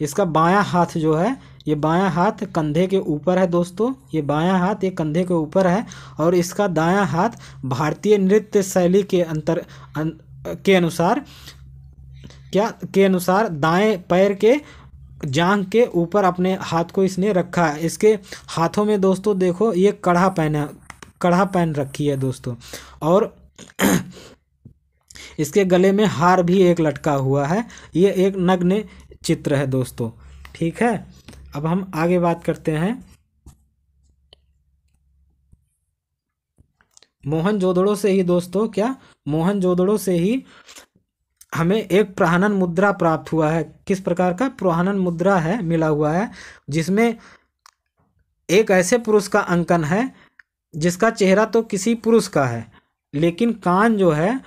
इसका बायां हाथ जो है ये बायां हाथ कंधे के ऊपर है दोस्तों ये बायां हाथ ये कंधे के ऊपर है और इसका दायां हाथ भारतीय नृत्य शैली के अंतर अन, के अनुसार क्या के अनुसार दाएं पैर के जांग के ऊपर अपने हाथ को इसने रखा है इसके हाथों में दोस्तों देखो ये कड़ा पहना कड़ा पहन रखी है दोस्तों और (clears throat) इसके गले में हार भी एक लटका हुआ है ये एक नग्न चित्र है दोस्तों ठीक है अब हम आगे बात करते हैं मोहन जोदड़ो से ही दोस्तों क्या मोहन जोदड़ो से ही हमें एक प्रहनन मुद्रा प्राप्त हुआ है किस प्रकार का प्रहनन मुद्रा है मिला हुआ है जिसमें एक ऐसे पुरुष का अंकन है जिसका चेहरा तो किसी पुरुष का है लेकिन कान जो है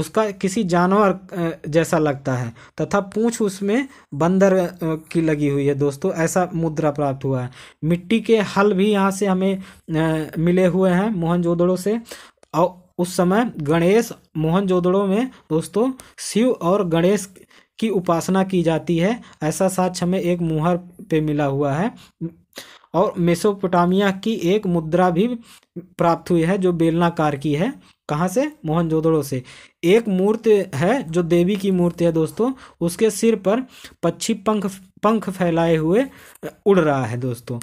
उसका किसी जानवर जैसा लगता है तथा पूंछ उसमें बंदर की लगी हुई है दोस्तों ऐसा मुद्रा प्राप्त हुआ है मिट्टी के हल भी यहाँ से हमें मिले हुए हैं मोहनजोदड़ों से और उस समय गणेश मोहनजोदड़ो में दोस्तों शिव और गणेश की उपासना की जाती है ऐसा साक्ष हमें एक मुहर पे मिला हुआ है और मेसोपोटामिया की एक मुद्रा भी प्राप्त हुई है जो बेलनाकार की है कहाँ से मोहनजोदड़ो से एक मूर्ति है जो देवी की मूर्ति है दोस्तों उसके सिर पर पक्षी पंख पंख फैलाए हुए उड़ रहा है दोस्तों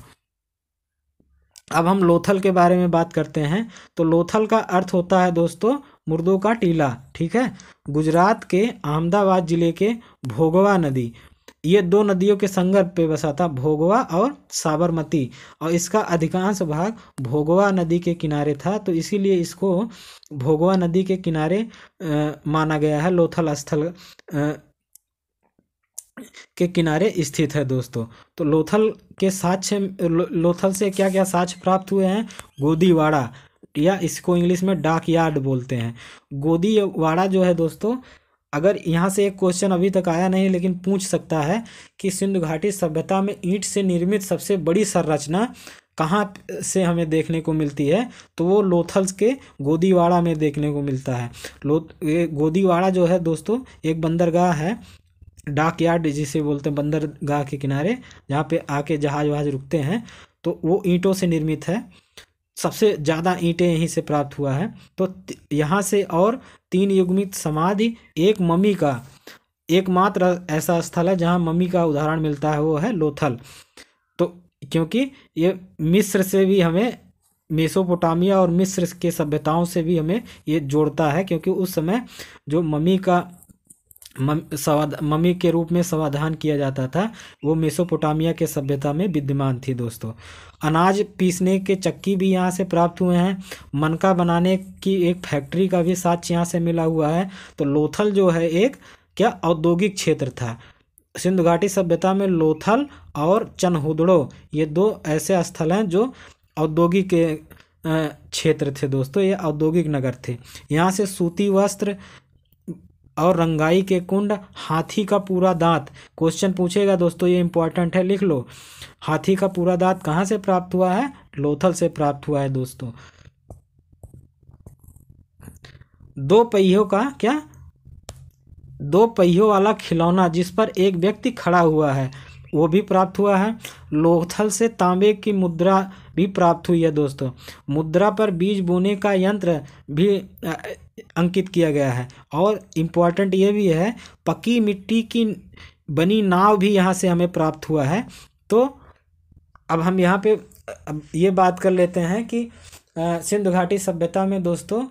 अब हम लोथल के बारे में बात करते हैं तो लोथल का अर्थ होता है दोस्तों मुर्दों का टीला ठीक है गुजरात के अहमदाबाद ज़िले के भोगवा नदी ये दो नदियों के संगम पे बसा था भोगवा और साबरमती और इसका अधिकांश भाग भोगवा नदी के किनारे था तो इसीलिए इसको भोगवा नदी के किनारे आ, माना गया है लोथल स्थल के किनारे स्थित है दोस्तों तो लोथल के साक्ष्य लोथल से क्या क्या साक्ष्य प्राप्त हुए हैं गोदीवाड़ा या इसको इंग्लिश में डाक यार्ड बोलते हैं गोदीवाड़ा जो है दोस्तों अगर यहाँ से एक क्वेश्चन अभी तक आया नहीं लेकिन पूछ सकता है कि सिंधु घाटी सभ्यता में ईंट से निर्मित सबसे बड़ी संरचना कहाँ से हमें देखने को मिलती है तो वो लोथल्स के गोदीवाड़ा में देखने को मिलता है लो गोदीवाड़ा जो है दोस्तों एक बंदरगाह है डाक यार्ड जिसे बोलते हैं बंदरगाह के किनारे जहाँ पे आके जहाज वहाज रुकते हैं तो वो ईंटों से निर्मित है सबसे ज़्यादा ईंटें यहीं से प्राप्त हुआ है तो यहाँ से और तीन युग्मित समाधि एक मम्मी का एकमात्र ऐसा स्थल है जहाँ मम्मी का उदाहरण मिलता है वो है लोथल तो क्योंकि ये मिस्र से भी हमें मेसोपोटामिया और मिस्र के सभ्यताओं से भी हमें ये जोड़ता है क्योंकि उस समय जो मम्मी का मम्मी के रूप में समाधान किया जाता था वो मेसोपोटामिया के सभ्यता में विद्यमान थी दोस्तों अनाज पीसने के चक्की भी यहाँ से प्राप्त हुए हैं मनका बनाने की एक फैक्ट्री का भी साक्ष यहाँ से मिला हुआ है तो लोथल जो है एक क्या औद्योगिक क्षेत्र था सिंधु घाटी सभ्यता में लोथल और चनहुदड़ो ये दो ऐसे स्थल हैं जो औद्योगिक क्षेत्र थे दोस्तों ये औद्योगिक नगर थे यहाँ से सूती वस्त्र और रंगाई के कुंड हाथी का पूरा दांत क्वेश्चन पूछेगा दोस्तों ये इंपॉर्टेंट है लिख लो हाथी का पूरा दांत कहाँ से प्राप्त हुआ है लोथल से प्राप्त हुआ है दोस्तों दो पहियों का क्या दो पहियों वाला खिलौना जिस पर एक व्यक्ति खड़ा हुआ है वो भी प्राप्त हुआ है लोथल से तांबे की मुद्रा भी प्राप्त हुई है दोस्तों मुद्रा पर बीज बोने का यंत्र भी अंकित किया गया है और इम्पॉर्टेंट ये भी है पकी मिट्टी की बनी नाव भी यहाँ से हमें प्राप्त हुआ है तो अब हम यहाँ पे अब ये बात कर लेते हैं कि सिंधु घाटी सभ्यता में दोस्तों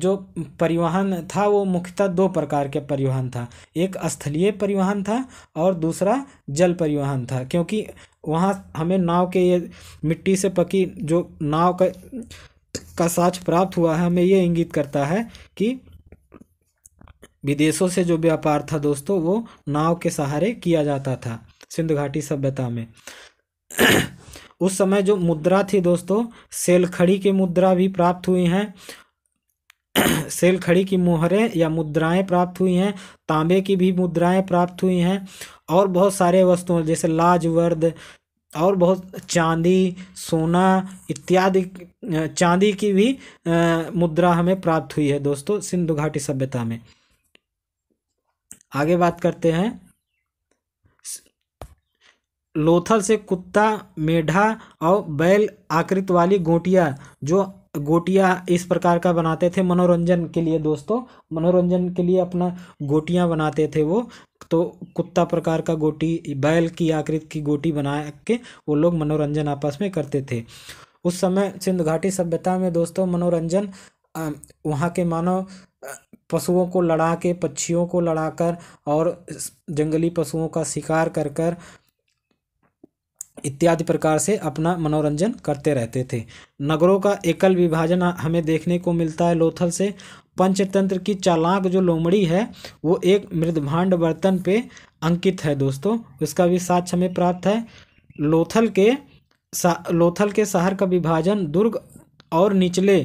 जो परिवहन था वो मुख्यतः दो प्रकार के परिवहन था एक स्थलीय परिवहन था और दूसरा जल परिवहन था क्योंकि वहाँ हमें नाव के ये मिट्टी से पकी जो नाव का का साक्ष प्राप्त हुआ है हमें ये इंगित करता है कि विदेशों से जो व्यापार था दोस्तों वो नाव के सहारे किया जाता था सिंधु घाटी सभ्यता में (clears throat) उस समय जो मुद्रा थी दोस्तों सेलखड़ी की मुद्रा भी प्राप्त हुई हैं (clears throat) सेल खड़ी की मोहरें या मुद्राएं प्राप्त हुई हैं तांबे की भी मुद्राएं प्राप्त हुई हैं और बहुत सारे वस्तुओं जैसे लाजवर्द और बहुत चांदी सोना इत्यादि चांदी की भी मुद्रा हमें प्राप्त हुई है दोस्तों सिंधु घाटी सभ्यता में आगे बात करते हैं लोथल से कुत्ता मेढा और बैल आकृत वाली गोटिया जो गोटिया इस प्रकार का बनाते थे मनोरंजन के लिए दोस्तों मनोरंजन के लिए अपना गोटियाँ बनाते थे वो तो कुत्ता प्रकार का गोटी बैल की आकृत की गोटी बना के वो लोग मनोरंजन आपस में करते थे उस समय सिंध घाटी सभ्यता में दोस्तों मनोरंजन वहाँ के मानव पशुओं को लड़ा के पक्षियों को लड़ाकर और जंगली पशुओं का शिकार कर कर इत्यादि प्रकार से अपना मनोरंजन करते रहते थे नगरों का एकल विभाजन हमें देखने को मिलता है लोथल से पंचतंत्र की चालाक जो लोमड़ी है वो एक मृदभांड बर्तन पे अंकित है दोस्तों उसका भी साक्ष हमें प्राप्त है लोथल के लोथल के शहर का विभाजन दुर्ग और निचले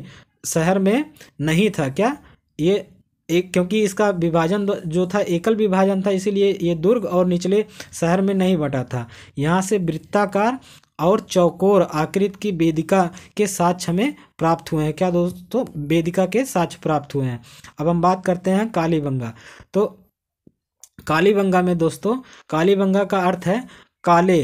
शहर में नहीं था क्या ये एक क्योंकि इसका विभाजन जो था एकल विभाजन था इसीलिए ये दुर्ग और निचले शहर में नहीं बटा था यहाँ से वृत्ताकार और चौकोर आकृत की वेदिका के साक्ष हमें प्राप्त हुए हैं क्या दोस्तों वेदिका के साक्ष प्राप्त हुए हैं अब हम बात करते हैं कालीबंगा तो कालीबंगा में दोस्तों कालीबंगा का अर्थ है काले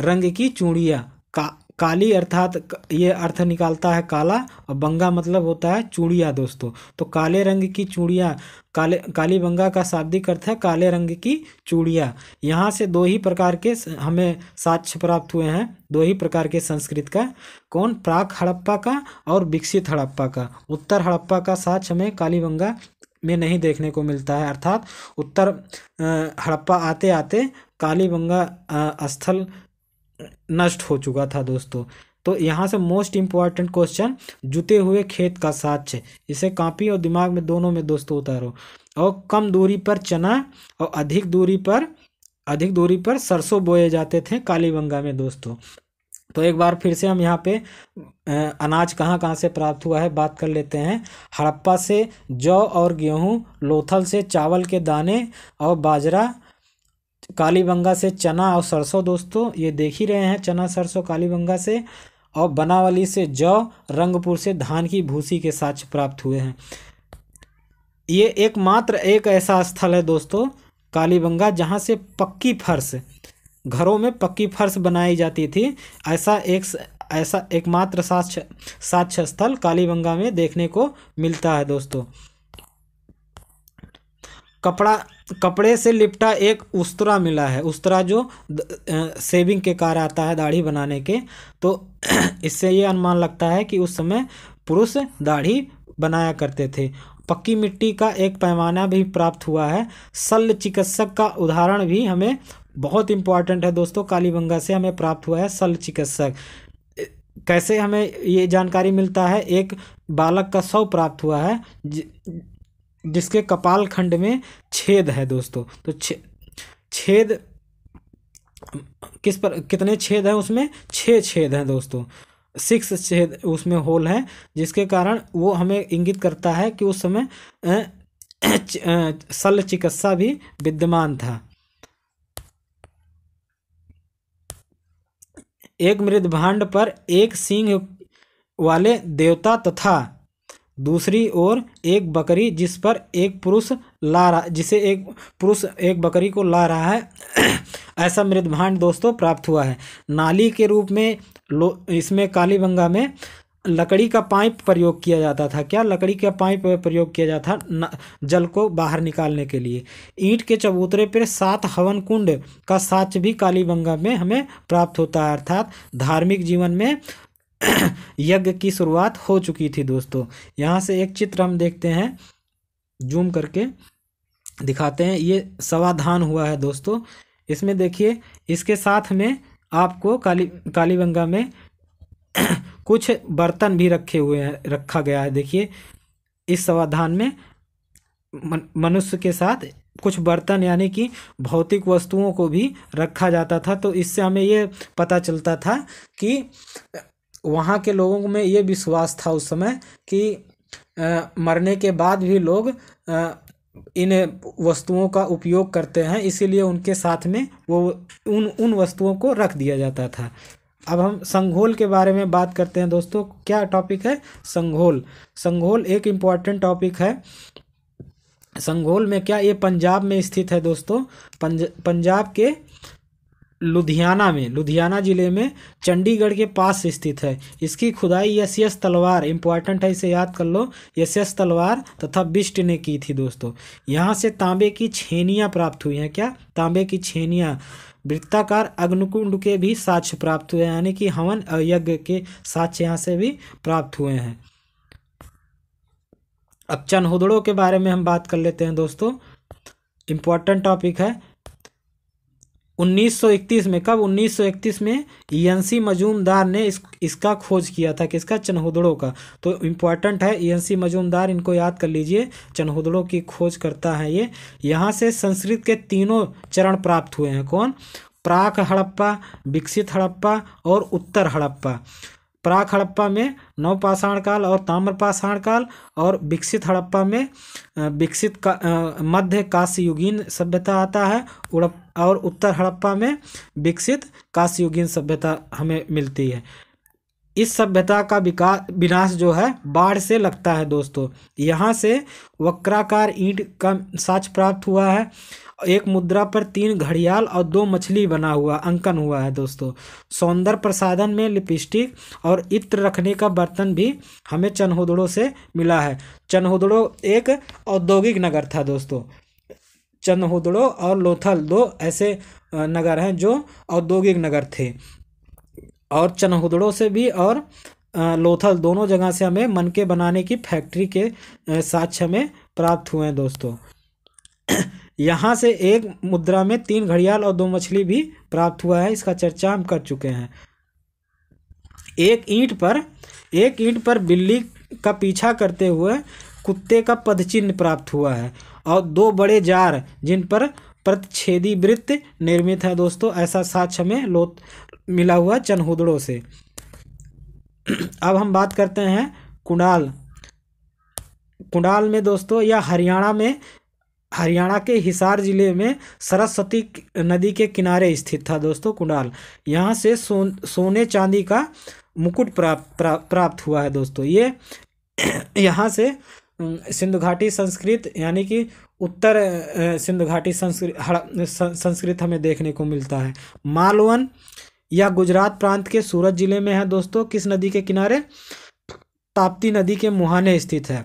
रंग की चूड़िया का काली अर्थात ये अर्थ निकालता है काला और बंगा मतलब होता है चूड़िया दोस्तों तो काले रंग की चूड़िया काले काली बंगा का शाब्दिक अर्थ है काले रंग की चूड़िया यहाँ से दो ही प्रकार के हमें साक्ष्य प्राप्त हुए हैं दो ही प्रकार के संस्कृत का कौन प्राक हड़प्पा का और विकसित हड़प्पा का उत्तर हड़प्पा का साक्ष्य हमें बंगा में नहीं देखने को मिलता है अर्थात उत्तर हड़प्पा आते आते कालीबंगा स्थल नष्ट हो चुका था दोस्तों तो यहाँ से मोस्ट इम्पॉर्टेंट क्वेश्चन जुते हुए खेत का साक्ष इसे कापी और दिमाग में दोनों में दोस्तों उतारो और कम दूरी पर चना और अधिक दूरी पर अधिक दूरी पर सरसों बोए जाते थे कालीबंगा में दोस्तों तो एक बार फिर से हम यहाँ पे अनाज कहाँ कहाँ से प्राप्त हुआ है बात कर लेते हैं हड़प्पा से जौ और गेहूँ लोथल से चावल के दाने और बाजरा कालीबंगा से चना और सरसों दोस्तों ये देख ही रहे हैं चना सरसों कालीबंगा से और बनावली से जौ रंगपुर से धान की भूसी के साथ प्राप्त हुए हैं ये एकमात्र एक ऐसा स्थल है दोस्तों कालीबंगा जहाँ से पक्की फर्श घरों में पक्की फर्श बनाई जाती थी ऐसा एक ऐसा एकमात्र साक्ष साक्ष्य स्थल कालीबंगा में देखने को मिलता है दोस्तों कपड़ा कपड़े से लिपटा एक उस्तरा मिला है उस्तरा जो सेविंग के कार आता है दाढ़ी बनाने के तो (clears throat) इससे ये अनुमान लगता है कि उस समय पुरुष दाढ़ी बनाया करते थे पक्की मिट्टी का एक पैमाना भी प्राप्त हुआ है शल्य चिकित्सक का उदाहरण भी हमें बहुत इंपॉर्टेंट है दोस्तों कालीबंगा से हमें प्राप्त हुआ है शल्य चिकित्सक कैसे हमें ये जानकारी मिलता है एक बालक का शव प्राप्त हुआ है जिसके कपाल खंड में छेद है दोस्तों तो छेद किस पर कितने छेद हैं उसमें छः छेद हैं दोस्तों सिक्स छेद उसमें होल है जिसके कारण वो हमें इंगित करता है कि उस समय शल्य चिकित्सा भी विद्यमान था एक मृद भांड पर एक सिंह वाले देवता तथा दूसरी ओर एक बकरी जिस पर एक पुरुष ला रहा जिसे एक पुरुष एक बकरी को ला रहा है (clears throat) ऐसा मृदभांड दोस्तों प्राप्त हुआ है नाली के रूप में लो इसमें कालीबंगा में लकड़ी का पाइप प्रयोग किया जाता था क्या लकड़ी का पाइप प्रयोग किया जाता था जल को बाहर निकालने के लिए ईंट के चबूतरे पर सात हवन कुंड का साच भी कालीबंगा में हमें प्राप्त होता है अर्थात धार्मिक जीवन में (coughs) यज्ञ की शुरुआत हो चुकी थी दोस्तों यहाँ से एक चित्र हम देखते हैं जूम करके दिखाते हैं ये सवाधान हुआ है दोस्तों इसमें देखिए इसके साथ में आपको काली कालीबंगा में (coughs) कुछ बर्तन भी रखे हुए हैं रखा गया है देखिए इस समाधान में मनुष्य के साथ कुछ बर्तन यानी कि भौतिक वस्तुओं को भी रखा जाता था तो इससे हमें ये पता चलता था कि वहाँ के लोगों में ये विश्वास था उस समय कि आ, मरने के बाद भी लोग आ, इन वस्तुओं का उपयोग करते हैं इसीलिए उनके साथ में वो उन उन वस्तुओं को रख दिया जाता था अब हम संघोल के बारे में बात करते हैं दोस्तों क्या टॉपिक है संघोल संघोल एक इम्पॉर्टेंट टॉपिक है संघोल में क्या ये पंजाब में स्थित है दोस्तों पंज पंजाब के लुधियाना में लुधियाना ज़िले में चंडीगढ़ के पास स्थित है इसकी खुदाई यस यस तलवार इंपॉर्टेंट है इसे याद कर लो यस यस तलवार तथा बिष्ट ने की थी दोस्तों यहाँ से तांबे की छेनियाँ प्राप्त हुई हैं क्या तांबे की छेनियाँ वृत्ताकार अग्निकुंड के भी साक्ष्य प्राप्त हुए हैं यानी कि हवन यज्ञ के साक्ष्य यहाँ से भी प्राप्त हुए हैं अब चनहुदड़ों के बारे में हम बात कर लेते हैं दोस्तों इम्पॉर्टेंट टॉपिक है 1931 में कब 1931 में ईएनसी e मजूमदार ने इस इसका खोज किया था किसका चनहुदड़ों का तो इम्पॉर्टेंट है ईएनसी e मजूमदार इनको याद कर लीजिए चनहुदड़ों की खोज करता है ये यहाँ से संस्कृत के तीनों चरण प्राप्त हुए हैं कौन प्राक हड़प्पा विकसित हड़प्पा और उत्तर हड़प्पा प्राक हड़प्पा में नवपाषाण काल और ताम्रपाषाण काल और विकसित हड़प्पा में विकसित का मध्य काश्ययुगीन सभ्यता आता है उड़प और उत्तर हड़प्पा में विकसित काशयुगीन सभ्यता हमें मिलती है इस सभ्यता का विकास विनाश जो है बाढ़ से लगता है दोस्तों यहाँ से वक्राकार ईंट का साक्ष प्राप्त हुआ है एक मुद्रा पर तीन घड़ियाल और दो मछली बना हुआ अंकन हुआ है दोस्तों सौंदर्य प्रसादन में लिपस्टिक और इत्र रखने का बर्तन भी हमें चनहोदड़ों से मिला है चनहोदड़ो एक औद्योगिक नगर था दोस्तों चन्हुदड़ो और लोथल दो ऐसे नगर हैं जो औद्योगिक नगर थे और चनहुदड़ो से भी और लोथल दोनों जगह से हमें मन के बनाने की फैक्ट्री के साक्ष्य में प्राप्त हुए हैं दोस्तों (clears throat) यहाँ से एक मुद्रा में तीन घड़ियाल और दो मछली भी प्राप्त हुआ है इसका चर्चा हम कर चुके हैं एक ईंट पर एक ईंट पर बिल्ली का पीछा करते हुए कुत्ते का पदचिन्ह प्राप्त हुआ है और दो बड़े जार जिन पर प्रतिदी वृत्त निर्मित है दोस्तों ऐसा साक्ष हमें लोत मिला हुआ चनहुदड़ों से अब हम बात करते हैं कुंडाल कुंडाल में दोस्तों या हरियाणा में हरियाणा के हिसार जिले में सरस्वती नदी के किनारे स्थित था दोस्तों कुंडाल यहाँ से सोन सोने चांदी का मुकुट प्राप्त प्राप्त हुआ है दोस्तों ये यहाँ से सिंधु घाटी संस्कृत यानी कि उत्तर सिंधु घाटी संस्कृत संस्कृत हमें देखने को मिलता है मालवन या गुजरात प्रांत के सूरत जिले में है दोस्तों किस नदी के किनारे ताप्ती नदी के मुहाने स्थित है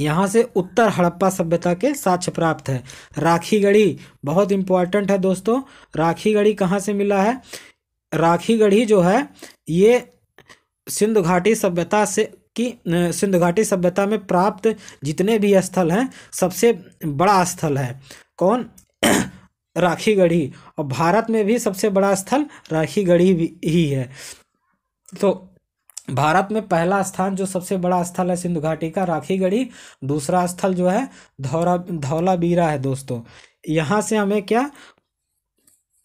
यहाँ से उत्तर हड़प्पा सभ्यता के साक्ष्य प्राप्त है राखी गढ़ी बहुत इंपॉर्टेंट है दोस्तों राखी गढ़ी कहाँ से मिला है राखी गढ़ी जो है ये सिंधु घाटी सभ्यता से कि सिंधु घाटी सभ्यता में प्राप्त जितने भी स्थल हैं सबसे बड़ा स्थल है कौन (clears throat) राखी गढ़ी और भारत में भी सबसे बड़ा स्थल राखी गढ़ी ही है तो भारत में पहला स्थान जो सबसे बड़ा स्थल है सिंधु घाटी का राखी गढ़ी दूसरा स्थल जो है धौरा धौलाबीरा है दोस्तों यहाँ से हमें क्या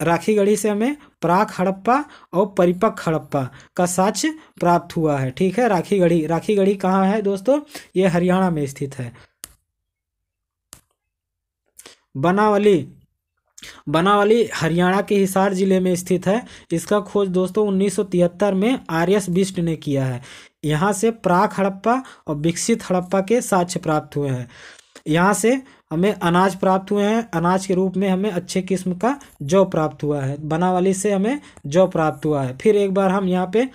राखी गढ़ी से हमें प्राक हड़प्पा और परिपक हड़प्पा का साक्ष्य प्राप्त हुआ है ठीक है राखी गढ़ी राखी गढ़ी कहाँ है दोस्तों ये हरियाणा में स्थित है बनावली बनावली हरियाणा के हिसार जिले में स्थित है इसका खोज दोस्तों 1973 में आर्यस बिस्ट ने किया है यहाँ से प्राक हड़प्पा और विकसित हड़प्पा के साक्ष्य प्राप्त हुए हैं यहाँ से हमें अनाज प्राप्त हुए हैं अनाज के रूप में हमें अच्छे किस्म का जौ प्राप्त हुआ है बनावाली से हमें जौ प्राप्त हुआ है फिर एक बार हम यहाँ पे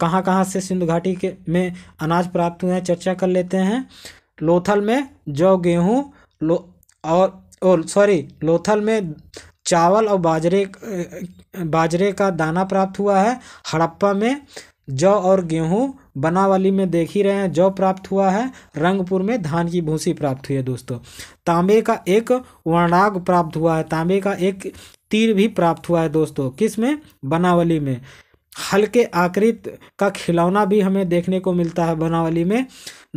कहाँ कहाँ से सिंधु घाटी के में अनाज प्राप्त हुए हैं चर्चा कर लेते हैं लोथल में जौ गेहूँ लो और ओ सॉरी लोथल में चावल और बाजरे बाजरे का दाना प्राप्त हुआ है हड़प्पा में जौ और गेहूं बनावली में देख ही रहे हैं जौ प्राप्त हुआ है रंगपुर में धान की भूसी प्राप्त हुई है दोस्तों तांबे का एक वर्णाग प्राप्त हुआ है तांबे का एक तीर भी प्राप्त हुआ है दोस्तों किस में बनावली में हल्के आकृत का खिलौना भी हमें देखने को मिलता है बनावली में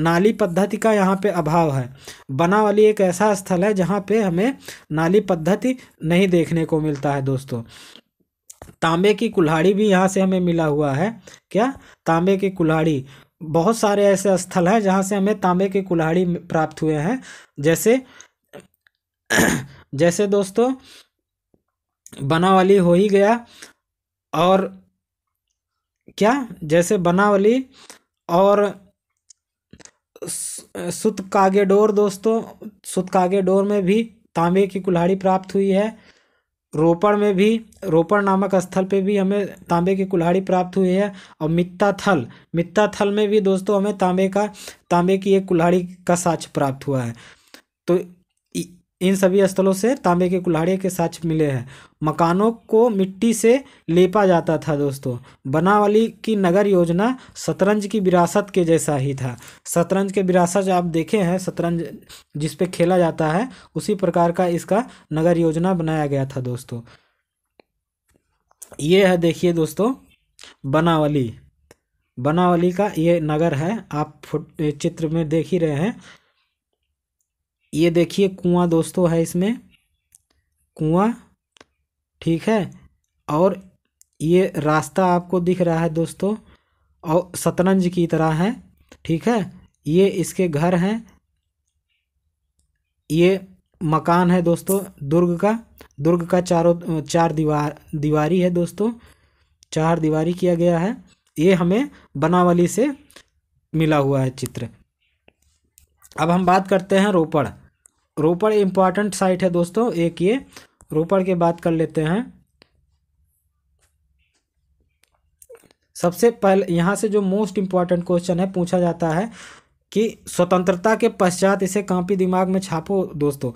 नाली पद्धति का यहाँ पे अभाव है बनावली एक ऐसा स्थल है जहाँ पे हमें नाली पद्धति नहीं देखने को मिलता है दोस्तों तांबे की कुल्हाड़ी भी यहाँ से हमें मिला हुआ है क्या तांबे की कुल्हाड़ी बहुत सारे ऐसे स्थल हैं जहाँ से हमें तांबे की कुल्हाड़ी प्राप्त हुए हैं जैसे (clears throat) जैसे दोस्तों बनावली हो ही गया और क्या जैसे बनावली और सुत कागेडोर दोस्तों सुत कागेडोर में भी तांबे की कुल्हाड़ी प्राप्त हुई है रोपड़ में भी रोपड़ नामक स्थल पे भी हमें तांबे की कुल्हाड़ी प्राप्त हुई है और मित्ता थल मित्ता थल में भी दोस्तों हमें तांबे का तांबे की एक कुल्हाड़ी का साक्ष्य प्राप्त हुआ है तो इन सभी स्थलों से तांबे के कुल्हाड़े के साक्ष मिले हैं मकानों को मिट्टी से लेपा जाता था दोस्तों बनावली की नगर योजना शतरंज की विरासत के जैसा ही था शतरंज के विरासत जो आप देखे हैं शतरंज जिस पे खेला जाता है उसी प्रकार का इसका नगर योजना बनाया गया था दोस्तों ये है देखिए दोस्तों बनावली बनावली का ये नगर है आप चित्र में देख ही रहे हैं ये देखिए कुआं दोस्तों है इसमें कुआं ठीक है और ये रास्ता आपको दिख रहा है दोस्तों और शतरंज की तरह है ठीक है ये इसके घर हैं ये मकान है दोस्तों दुर्ग का दुर्ग का चारों चार दीवार दीवारी है दोस्तों चार दीवारी किया गया है ये हमें बनावली से मिला हुआ है चित्र अब हम बात करते हैं रोपड़ रोपड़ इम्पॉर्टेंट साइट है दोस्तों एक ये रोपड़ की बात कर लेते हैं सबसे पहले यहाँ से जो मोस्ट इम्पॉर्टेंट क्वेश्चन है पूछा जाता है कि स्वतंत्रता के पश्चात इसे कांपी दिमाग में छापो दोस्तों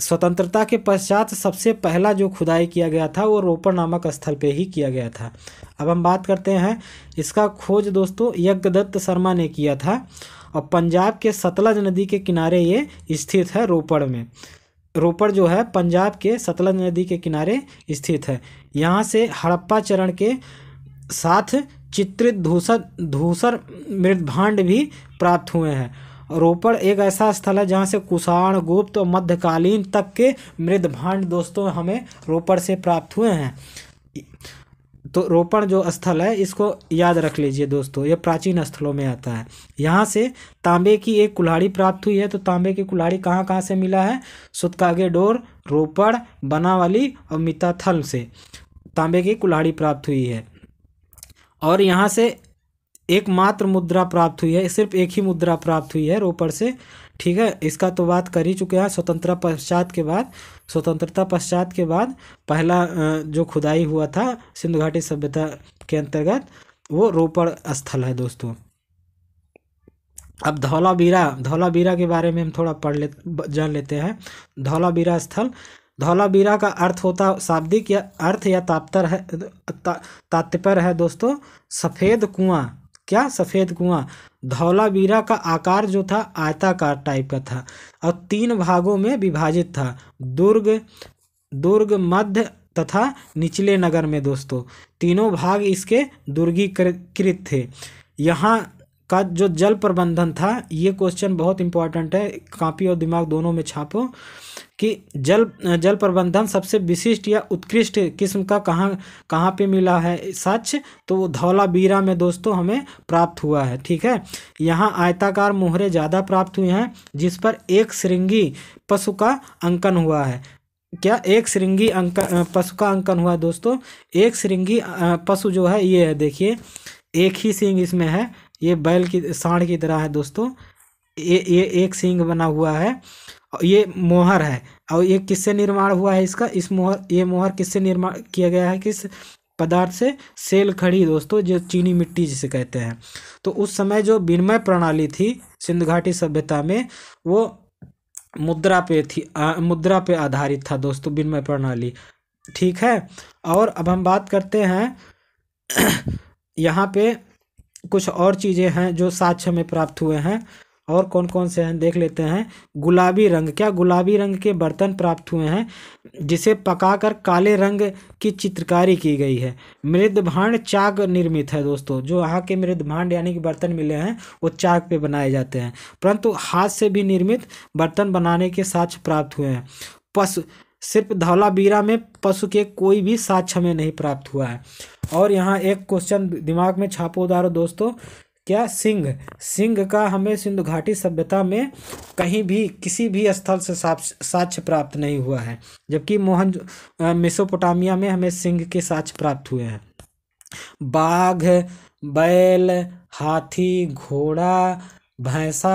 स्वतंत्रता के पश्चात सबसे पहला जो खुदाई किया गया था वो रोपड़ नामक स्थल पे ही किया गया था अब हम बात करते हैं इसका खोज दोस्तों यज्ञ शर्मा ने किया था और पंजाब के सतलज नदी के किनारे ये स्थित है रोपड़ में रोपड़ जो है पंजाब के सतलज नदी के किनारे स्थित है यहाँ से हड़प्पा चरण के साथ चित्रित धूसर धूसर मृदभांड भी प्राप्त हुए हैं रोपड़ एक ऐसा स्थल है जहाँ से कुषाण गुप्त और मध्यकालीन तक के मृदभांड दोस्तों हमें रोपड़ से प्राप्त हुए हैं तो रोपण जो स्थल है इसको याद रख लीजिए दोस्तों यह प्राचीन स्थलों में आता है यहाँ से तांबे की एक कुल्हाड़ी प्राप्त हुई है तो तांबे की कुल्हाड़ी कहाँ कहाँ से मिला है सुतकागे डोर रोपड़ बनावाली और मिताथल से तांबे की कुल्हाड़ी प्राप्त हुई है और यहाँ से एकमात्र मुद्रा प्राप्त हुई है सिर्फ एक ही मुद्रा प्राप्त हुई है रोपड़ से ठीक है इसका तो बात कर ही चुके हैं स्वतंत्रता पश्चात के बाद स्वतंत्रता पश्चात के बाद पहला जो खुदाई हुआ था सिंधु घाटी सभ्यता के अंतर्गत वो रोपड़ स्थल है दोस्तों अब धौला बीरा के बारे में हम थोड़ा पढ़ ले जान लेते हैं बीरा स्थल बीरा का अर्थ होता शाब्दिक या अर्थ या तापतर है ता, तात्पर्य है दोस्तों सफ़ेद कुआं क्या सफ़ेद कुआं धौलावीरा का आकार जो था आयताकार टाइप का था और तीन भागों में विभाजित था दुर्ग दुर्ग मध्य तथा निचले नगर में दोस्तों तीनों भाग इसके दुर्गीकृत थे यहाँ का जो जल प्रबंधन था ये क्वेश्चन बहुत इंपॉर्टेंट है कापी और दिमाग दोनों में छापो कि जल जल प्रबंधन सबसे विशिष्ट या उत्कृष्ट किस्म का कहाँ कहाँ पे मिला है सच तो वो धौलाबीरा में दोस्तों हमें प्राप्त हुआ है ठीक है यहाँ आयताकार मोहरे ज़्यादा प्राप्त हुए हैं जिस पर एक श्रृंगी पशु का अंकन हुआ है क्या एक श्रृंगी अंकन पशु का अंकन हुआ है दोस्तों एक श्रृंगी पशु जो है ये है देखिए एक ही सिंग इसमें है ये बैल की साढ़ की तरह है दोस्तों ये ये एक सींग बना हुआ है ये मोहर है और ये किससे निर्माण हुआ है इसका इस मोहर ये मोहर किससे निर्माण किया गया है किस पदार्थ से सेल खड़ी दोस्तों जो चीनी मिट्टी जिसे कहते हैं तो उस समय जो विनिमय प्रणाली थी सिंधु घाटी सभ्यता में वो मुद्रा पे थी आ, मुद्रा पे आधारित था दोस्तों विनिमय प्रणाली ठीक है और अब हम बात करते हैं यहाँ पे कुछ और चीज़ें हैं जो साक्ष्य में प्राप्त हुए हैं और कौन कौन से हैं देख लेते हैं गुलाबी रंग क्या गुलाबी रंग के बर्तन प्राप्त हुए हैं जिसे पकाकर काले रंग की चित्रकारी की गई है मृद भांड चाक निर्मित है दोस्तों जो यहाँ के मृद भांड यानी कि बर्तन मिले हैं वो चाक पे बनाए जाते हैं परंतु हाथ से भी निर्मित बर्तन बनाने के साक्ष प्राप्त हुए हैं पशु सिर्फ धौलाबीरा में पशु के कोई भी साक्ष्य हमें नहीं प्राप्त हुआ है और यहाँ एक क्वेश्चन दिमाग में छापो उतारो दोस्तों क्या सिंह सिंह का हमें सिंधु घाटी सभ्यता में कहीं भी किसी भी स्थल से साक्ष्य प्राप्त नहीं हुआ है जबकि मोहन मेसोपोटामिया में हमें सिंह के साक्ष्य प्राप्त हुए हैं बाघ बैल हाथी घोड़ा भैंसा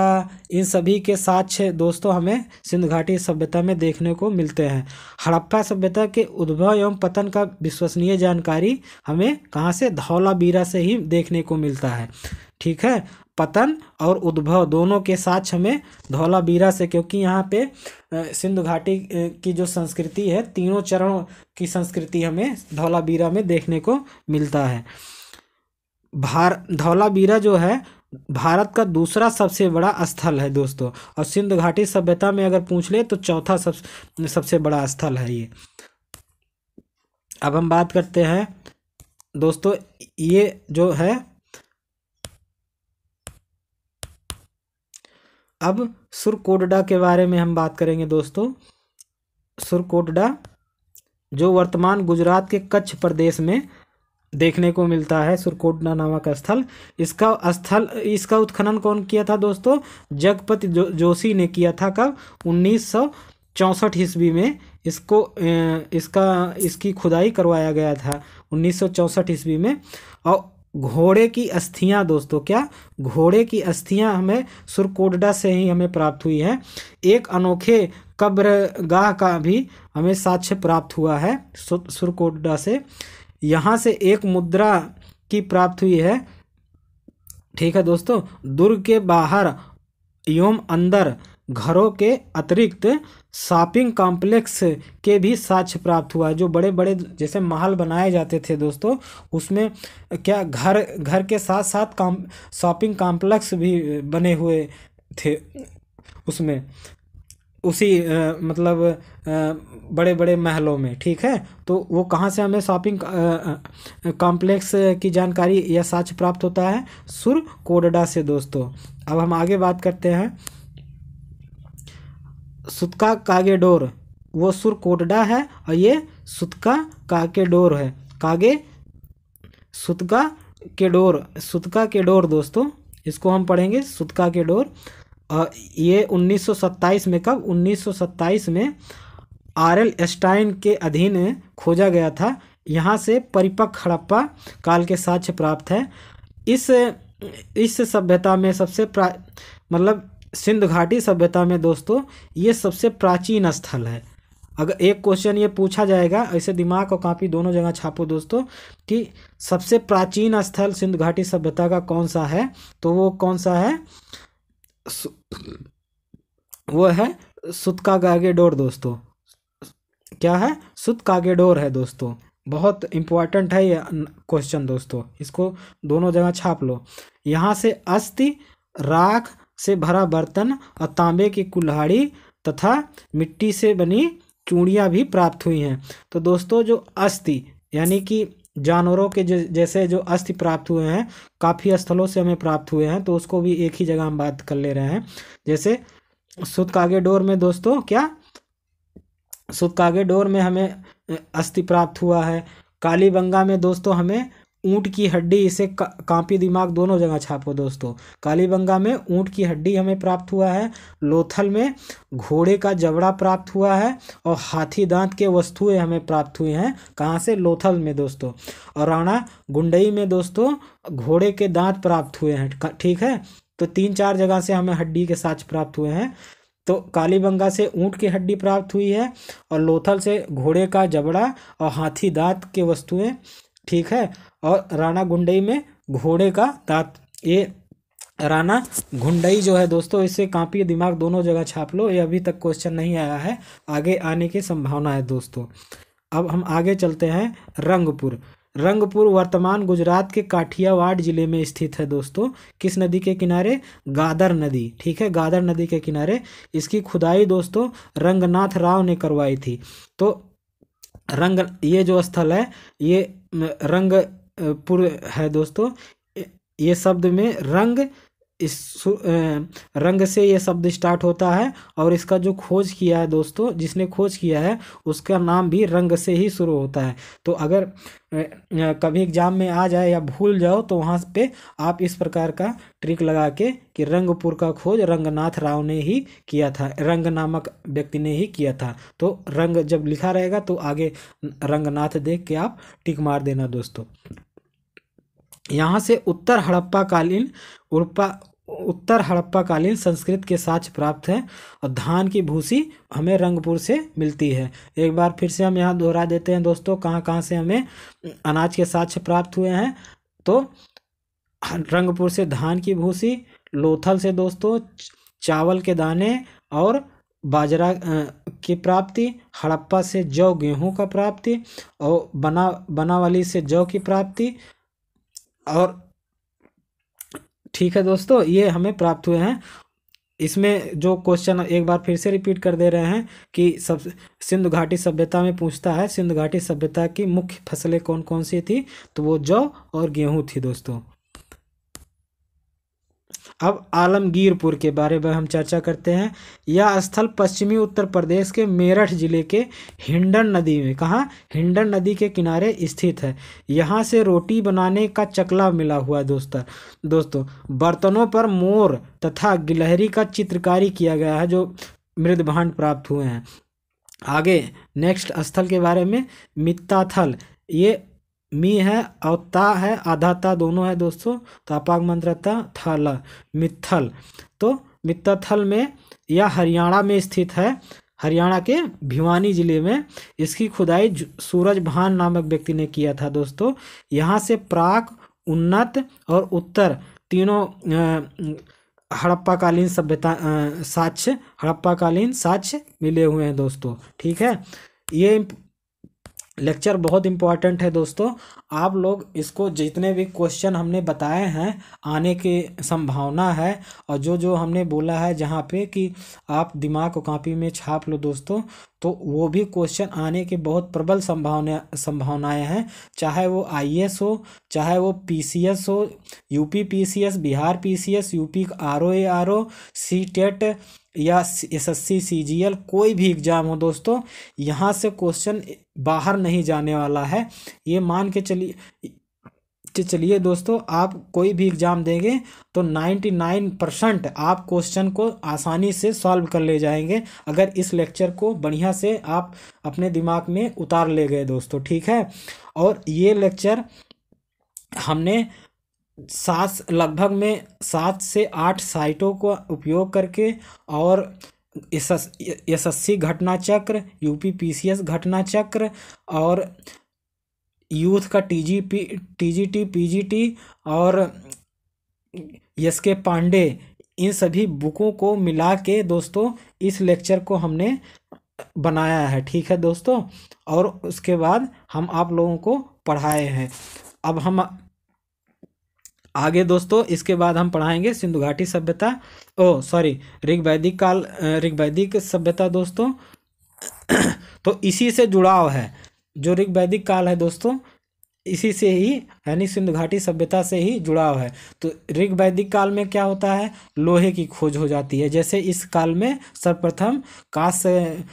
इन सभी के साक्ष्य दोस्तों हमें सिंधु घाटी सभ्यता में देखने को मिलते हैं हड़प्पा सभ्यता के उद्भव एवं पतन का विश्वसनीय जानकारी हमें कहाँ से धौलाबीरा से ही देखने को मिलता है ठीक है पतन और उद्भव दोनों के साक्ष हमें धौलावीरा से क्योंकि यहाँ पे सिंधु घाटी की जो संस्कृति है तीनों चरणों की संस्कृति हमें धौलावीरा में देखने को मिलता है भार धौलावीरा जो है भारत का दूसरा सबसे बड़ा स्थल है दोस्तों और सिंधु घाटी सभ्यता में अगर पूछ ले तो चौथा सब सबसे बड़ा स्थल है ये अब हम बात करते हैं दोस्तों ये जो है अब सुरकोटडा के बारे में हम बात करेंगे दोस्तों सुरकोटडा जो वर्तमान गुजरात के कच्छ प्रदेश में देखने को मिलता है सुरकोटडा नामक स्थल इसका स्थल इसका उत्खनन कौन किया था दोस्तों जगपति जो, जोशी ने किया था कब उन्नीस सौ चौंसठ ईस्वी में इसको इसका इसकी खुदाई करवाया गया था उन्नीस सौ चौंसठ ईस्वी में और घोड़े की अस्थियां दोस्तों क्या घोड़े की अस्थियां हमें सुरकोटडा से ही हमें प्राप्त हुई हैं एक अनोखे कब्रगाह का भी हमें साक्ष्य प्राप्त हुआ है सुरकोटडा से यहाँ से एक मुद्रा की प्राप्त हुई है ठीक है दोस्तों दुर्ग के बाहर एवं अंदर घरों के अतिरिक्त शॉपिंग कॉम्प्लेक्स के भी साक्ष्य प्राप्त हुआ है जो बड़े बड़े जैसे महल बनाए जाते थे दोस्तों उसमें क्या घर घर के साथ साथ काम शॉपिंग कॉम्प्लेक्स भी बने हुए थे उसमें उसी आ, मतलब आ, बड़े बड़े महलों में ठीक है तो वो कहाँ से हमें शॉपिंग कॉम्प्लेक्स की जानकारी या साक्ष्य प्राप्त होता है सुर कोडडा से दोस्तों अब हम आगे बात करते हैं सुतका कागे डोर वो सुर कोटडा है और ये सुतका काके डोर है कागे सुतका के डोर सुतका के डोर दोस्तों इसको हम पढ़ेंगे सुतका के डोर और ये 1927 में कब 1927 में आर एल स्टाइन के अधीन खोजा गया था यहाँ से परिपक हड़प्पा काल के साक्ष्य प्राप्त है इस इस सभ्यता में सबसे प्रा मतलब सिंध घाटी सभ्यता में दोस्तों ये सबसे प्राचीन स्थल है अगर एक क्वेश्चन ये पूछा जाएगा ऐसे दिमाग और कापी दोनों जगह छापो दोस्तों कि सबसे प्राचीन स्थल सिंधु घाटी सभ्यता का कौन सा है तो वो कौन सा है वो है सुतका गागेडोर दोस्तों क्या है सुत कागेडोर है दोस्तों बहुत इंपॉर्टेंट है ये क्वेश्चन दोस्तों इसको दोनों जगह छाप लो यहाँ से अस्थि राख से भरा बर्तन और तांबे की कुल्हाड़ी तथा मिट्टी से बनी चूड़ियाँ भी प्राप्त हुई हैं तो दोस्तों जो अस्थि यानी कि जानवरों के जैसे जो अस्थि प्राप्त हुए हैं काफ़ी स्थलों से हमें प्राप्त हुए हैं तो उसको भी एक ही जगह हम बात कर ले रहे हैं जैसे सुतकागे डोर में दोस्तों क्या सुतकागे डोर में हमें अस्थि प्राप्त हुआ है कालीबंगा में दोस्तों हमें ऊँट की हड्डी इसे का, कांपी दिमाग दोनों जगह छापो दोस्तों कालीबंगा में ऊँट की हड्डी हमें प्राप्त हुआ है लोथल में घोड़े का जबड़ा प्राप्त हुआ है और हाथी दांत के वस्तुएं हमें प्राप्त हुए हैं कहाँ से लोथल में दोस्तों और राणा गुंडई में दोस्तों घोड़े के दांत प्राप्त हुए हैं ठीक है तो तीन चार जगह से हमें हड्डी के साक्ष प्राप्त हुए हैं तो कालीबंगा से ऊँट की हड्डी प्राप्त हुई है और लोथल से घोड़े का जबड़ा और हाथी दांत के वस्तुएं ठीक है और राणा गुंडई में घोड़े का दांत ये राणा घुंडई जो है दोस्तों इससे कापी दिमाग दोनों जगह छाप लो ये अभी तक क्वेश्चन नहीं आया है आगे आने की संभावना है दोस्तों अब हम आगे चलते हैं रंगपुर रंगपुर वर्तमान गुजरात के काठियावाड़ जिले में स्थित है दोस्तों किस नदी के किनारे गादर नदी ठीक है गादर नदी के किनारे इसकी खुदाई दोस्तों रंगनाथ राव ने करवाई थी तो रंग ये जो स्थल है ये रंग पूर्व है दोस्तों ये शब्द में रंग इस रंग से यह शब्द स्टार्ट होता है और इसका जो खोज किया है दोस्तों जिसने खोज किया है उसका नाम भी रंग से ही शुरू होता है तो अगर कभी एग्जाम में आ जाए या भूल जाओ तो वहाँ पे आप इस प्रकार का ट्रिक लगा के कि रंगपुर का खोज रंगनाथ राव ने ही किया था रंग नामक व्यक्ति ने ही किया था तो रंग जब लिखा रहेगा तो आगे रंगनाथ देख के आप टिक मार देना दोस्तों यहाँ से उत्तर हड़प्पा कालीन उर्पा उत्तर हड़प्पा कालीन संस्कृत के साक्ष्य प्राप्त है और धान की भूसी हमें रंगपुर से मिलती है एक बार फिर से हम यहाँ दोहरा देते हैं दोस्तों कहाँ कहाँ से हमें अनाज के साक्ष्य प्राप्त हुए हैं तो रंगपुर से धान की भूसी लोथल से दोस्तों चावल के दाने और बाजरा की प्राप्ति हड़प्पा से जौ गेहूं का प्राप्ति और बना बनावली से जौ की प्राप्ति और ठीक है दोस्तों ये हमें प्राप्त हुए हैं इसमें जो क्वेश्चन एक बार फिर से रिपीट कर दे रहे हैं कि सब सिंधु घाटी सभ्यता में पूछता है सिंधु घाटी सभ्यता की मुख्य फसलें कौन कौन सी थी तो वो जौ और गेहूँ थी दोस्तों अब आलमगीरपुर के बारे में हम चर्चा करते हैं यह स्थल पश्चिमी उत्तर प्रदेश के मेरठ जिले के हिंडन नदी में कहाँ हिंडन नदी के किनारे स्थित है यहाँ से रोटी बनाने का चकला मिला हुआ दोस्तों दोस्तों बर्तनों पर मोर तथा गिलहरी का चित्रकारी किया गया है जो मृदभांड प्राप्त हुए हैं आगे नेक्स्ट स्थल के बारे में मित्ताथल ये मी है और ता है आधा ता दोनों है दोस्तों तो अपाक मंत्र था थल मित्थल तो मित्थल में यह हरियाणा में स्थित है हरियाणा के भिवानी जिले में इसकी खुदाई सूरज भान नामक व्यक्ति ने किया था दोस्तों यहाँ से प्राक उन्नत और उत्तर तीनों हड़प्पाकालीन सभ्यता साक्ष्य हड़प्पाकालीन साक्ष्य मिले हुए हैं दोस्तों ठीक है ये लेक्चर बहुत इम्पॉर्टेंट है दोस्तों आप लोग इसको जितने भी क्वेश्चन हमने बताए हैं आने की संभावना है और जो जो हमने बोला है जहाँ पे कि आप दिमाग को कॉपी में छाप लो दोस्तों तो वो भी क्वेश्चन आने की बहुत प्रबल संभावना संभावनाएं हैं चाहे वो आईएएस हो चाहे वो पीसीएस हो UP PCS Bihar PCS UP RO R O C TET या एस एस सी कोई भी एग्ज़ाम हो दोस्तों यहाँ से क्वेश्चन बाहर नहीं जाने वाला है ये मान के चलिए चलिए दोस्तों आप कोई भी एग्ज़ाम देंगे तो 99 परसेंट आप क्वेश्चन को आसानी से सॉल्व कर ले जाएंगे अगर इस लेक्चर को बढ़िया से आप अपने दिमाग में उतार ले गए दोस्तों ठीक है और ये लेक्चर हमने सात लगभग में सात से आठ साइटों का उपयोग करके और एस सी घटना चक्र U P P C S घटना चक्र और यूथ का T G P T G T P G T और यस के पांडे इन सभी बुकों को मिला के दोस्तों इस लेक्चर को हमने बनाया है ठीक है दोस्तों और उसके बाद हम आप लोगों को पढ़ाए हैं अब हम आगे दोस्तों इसके बाद हम पढ़ाएंगे सिंधु घाटी सभ्यता ओ सॉरी ऋग्वैदिक काल ऋग्वैदिक सभ्यता दोस्तों (clears throat) तो इसी से जुड़ाव है जो ऋग्वैदिक काल है दोस्तों इसी से ही यानी सिंधु घाटी सभ्यता से ही जुड़ाव है तो ऋग्वैदिक काल में क्या होता है लोहे की खोज हो जाती है जैसे इस काल में सर्वप्रथम कांस्य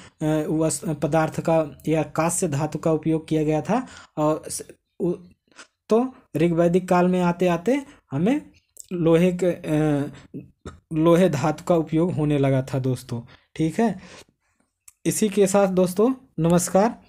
पदार्थ का या कांस्य धातु का उपयोग किया गया था और दोस्तों ऋग्वैदिक काल में आते आते हमें लोहे के लोहे धातु का उपयोग होने लगा था दोस्तों ठीक है इसी के साथ दोस्तों नमस्कार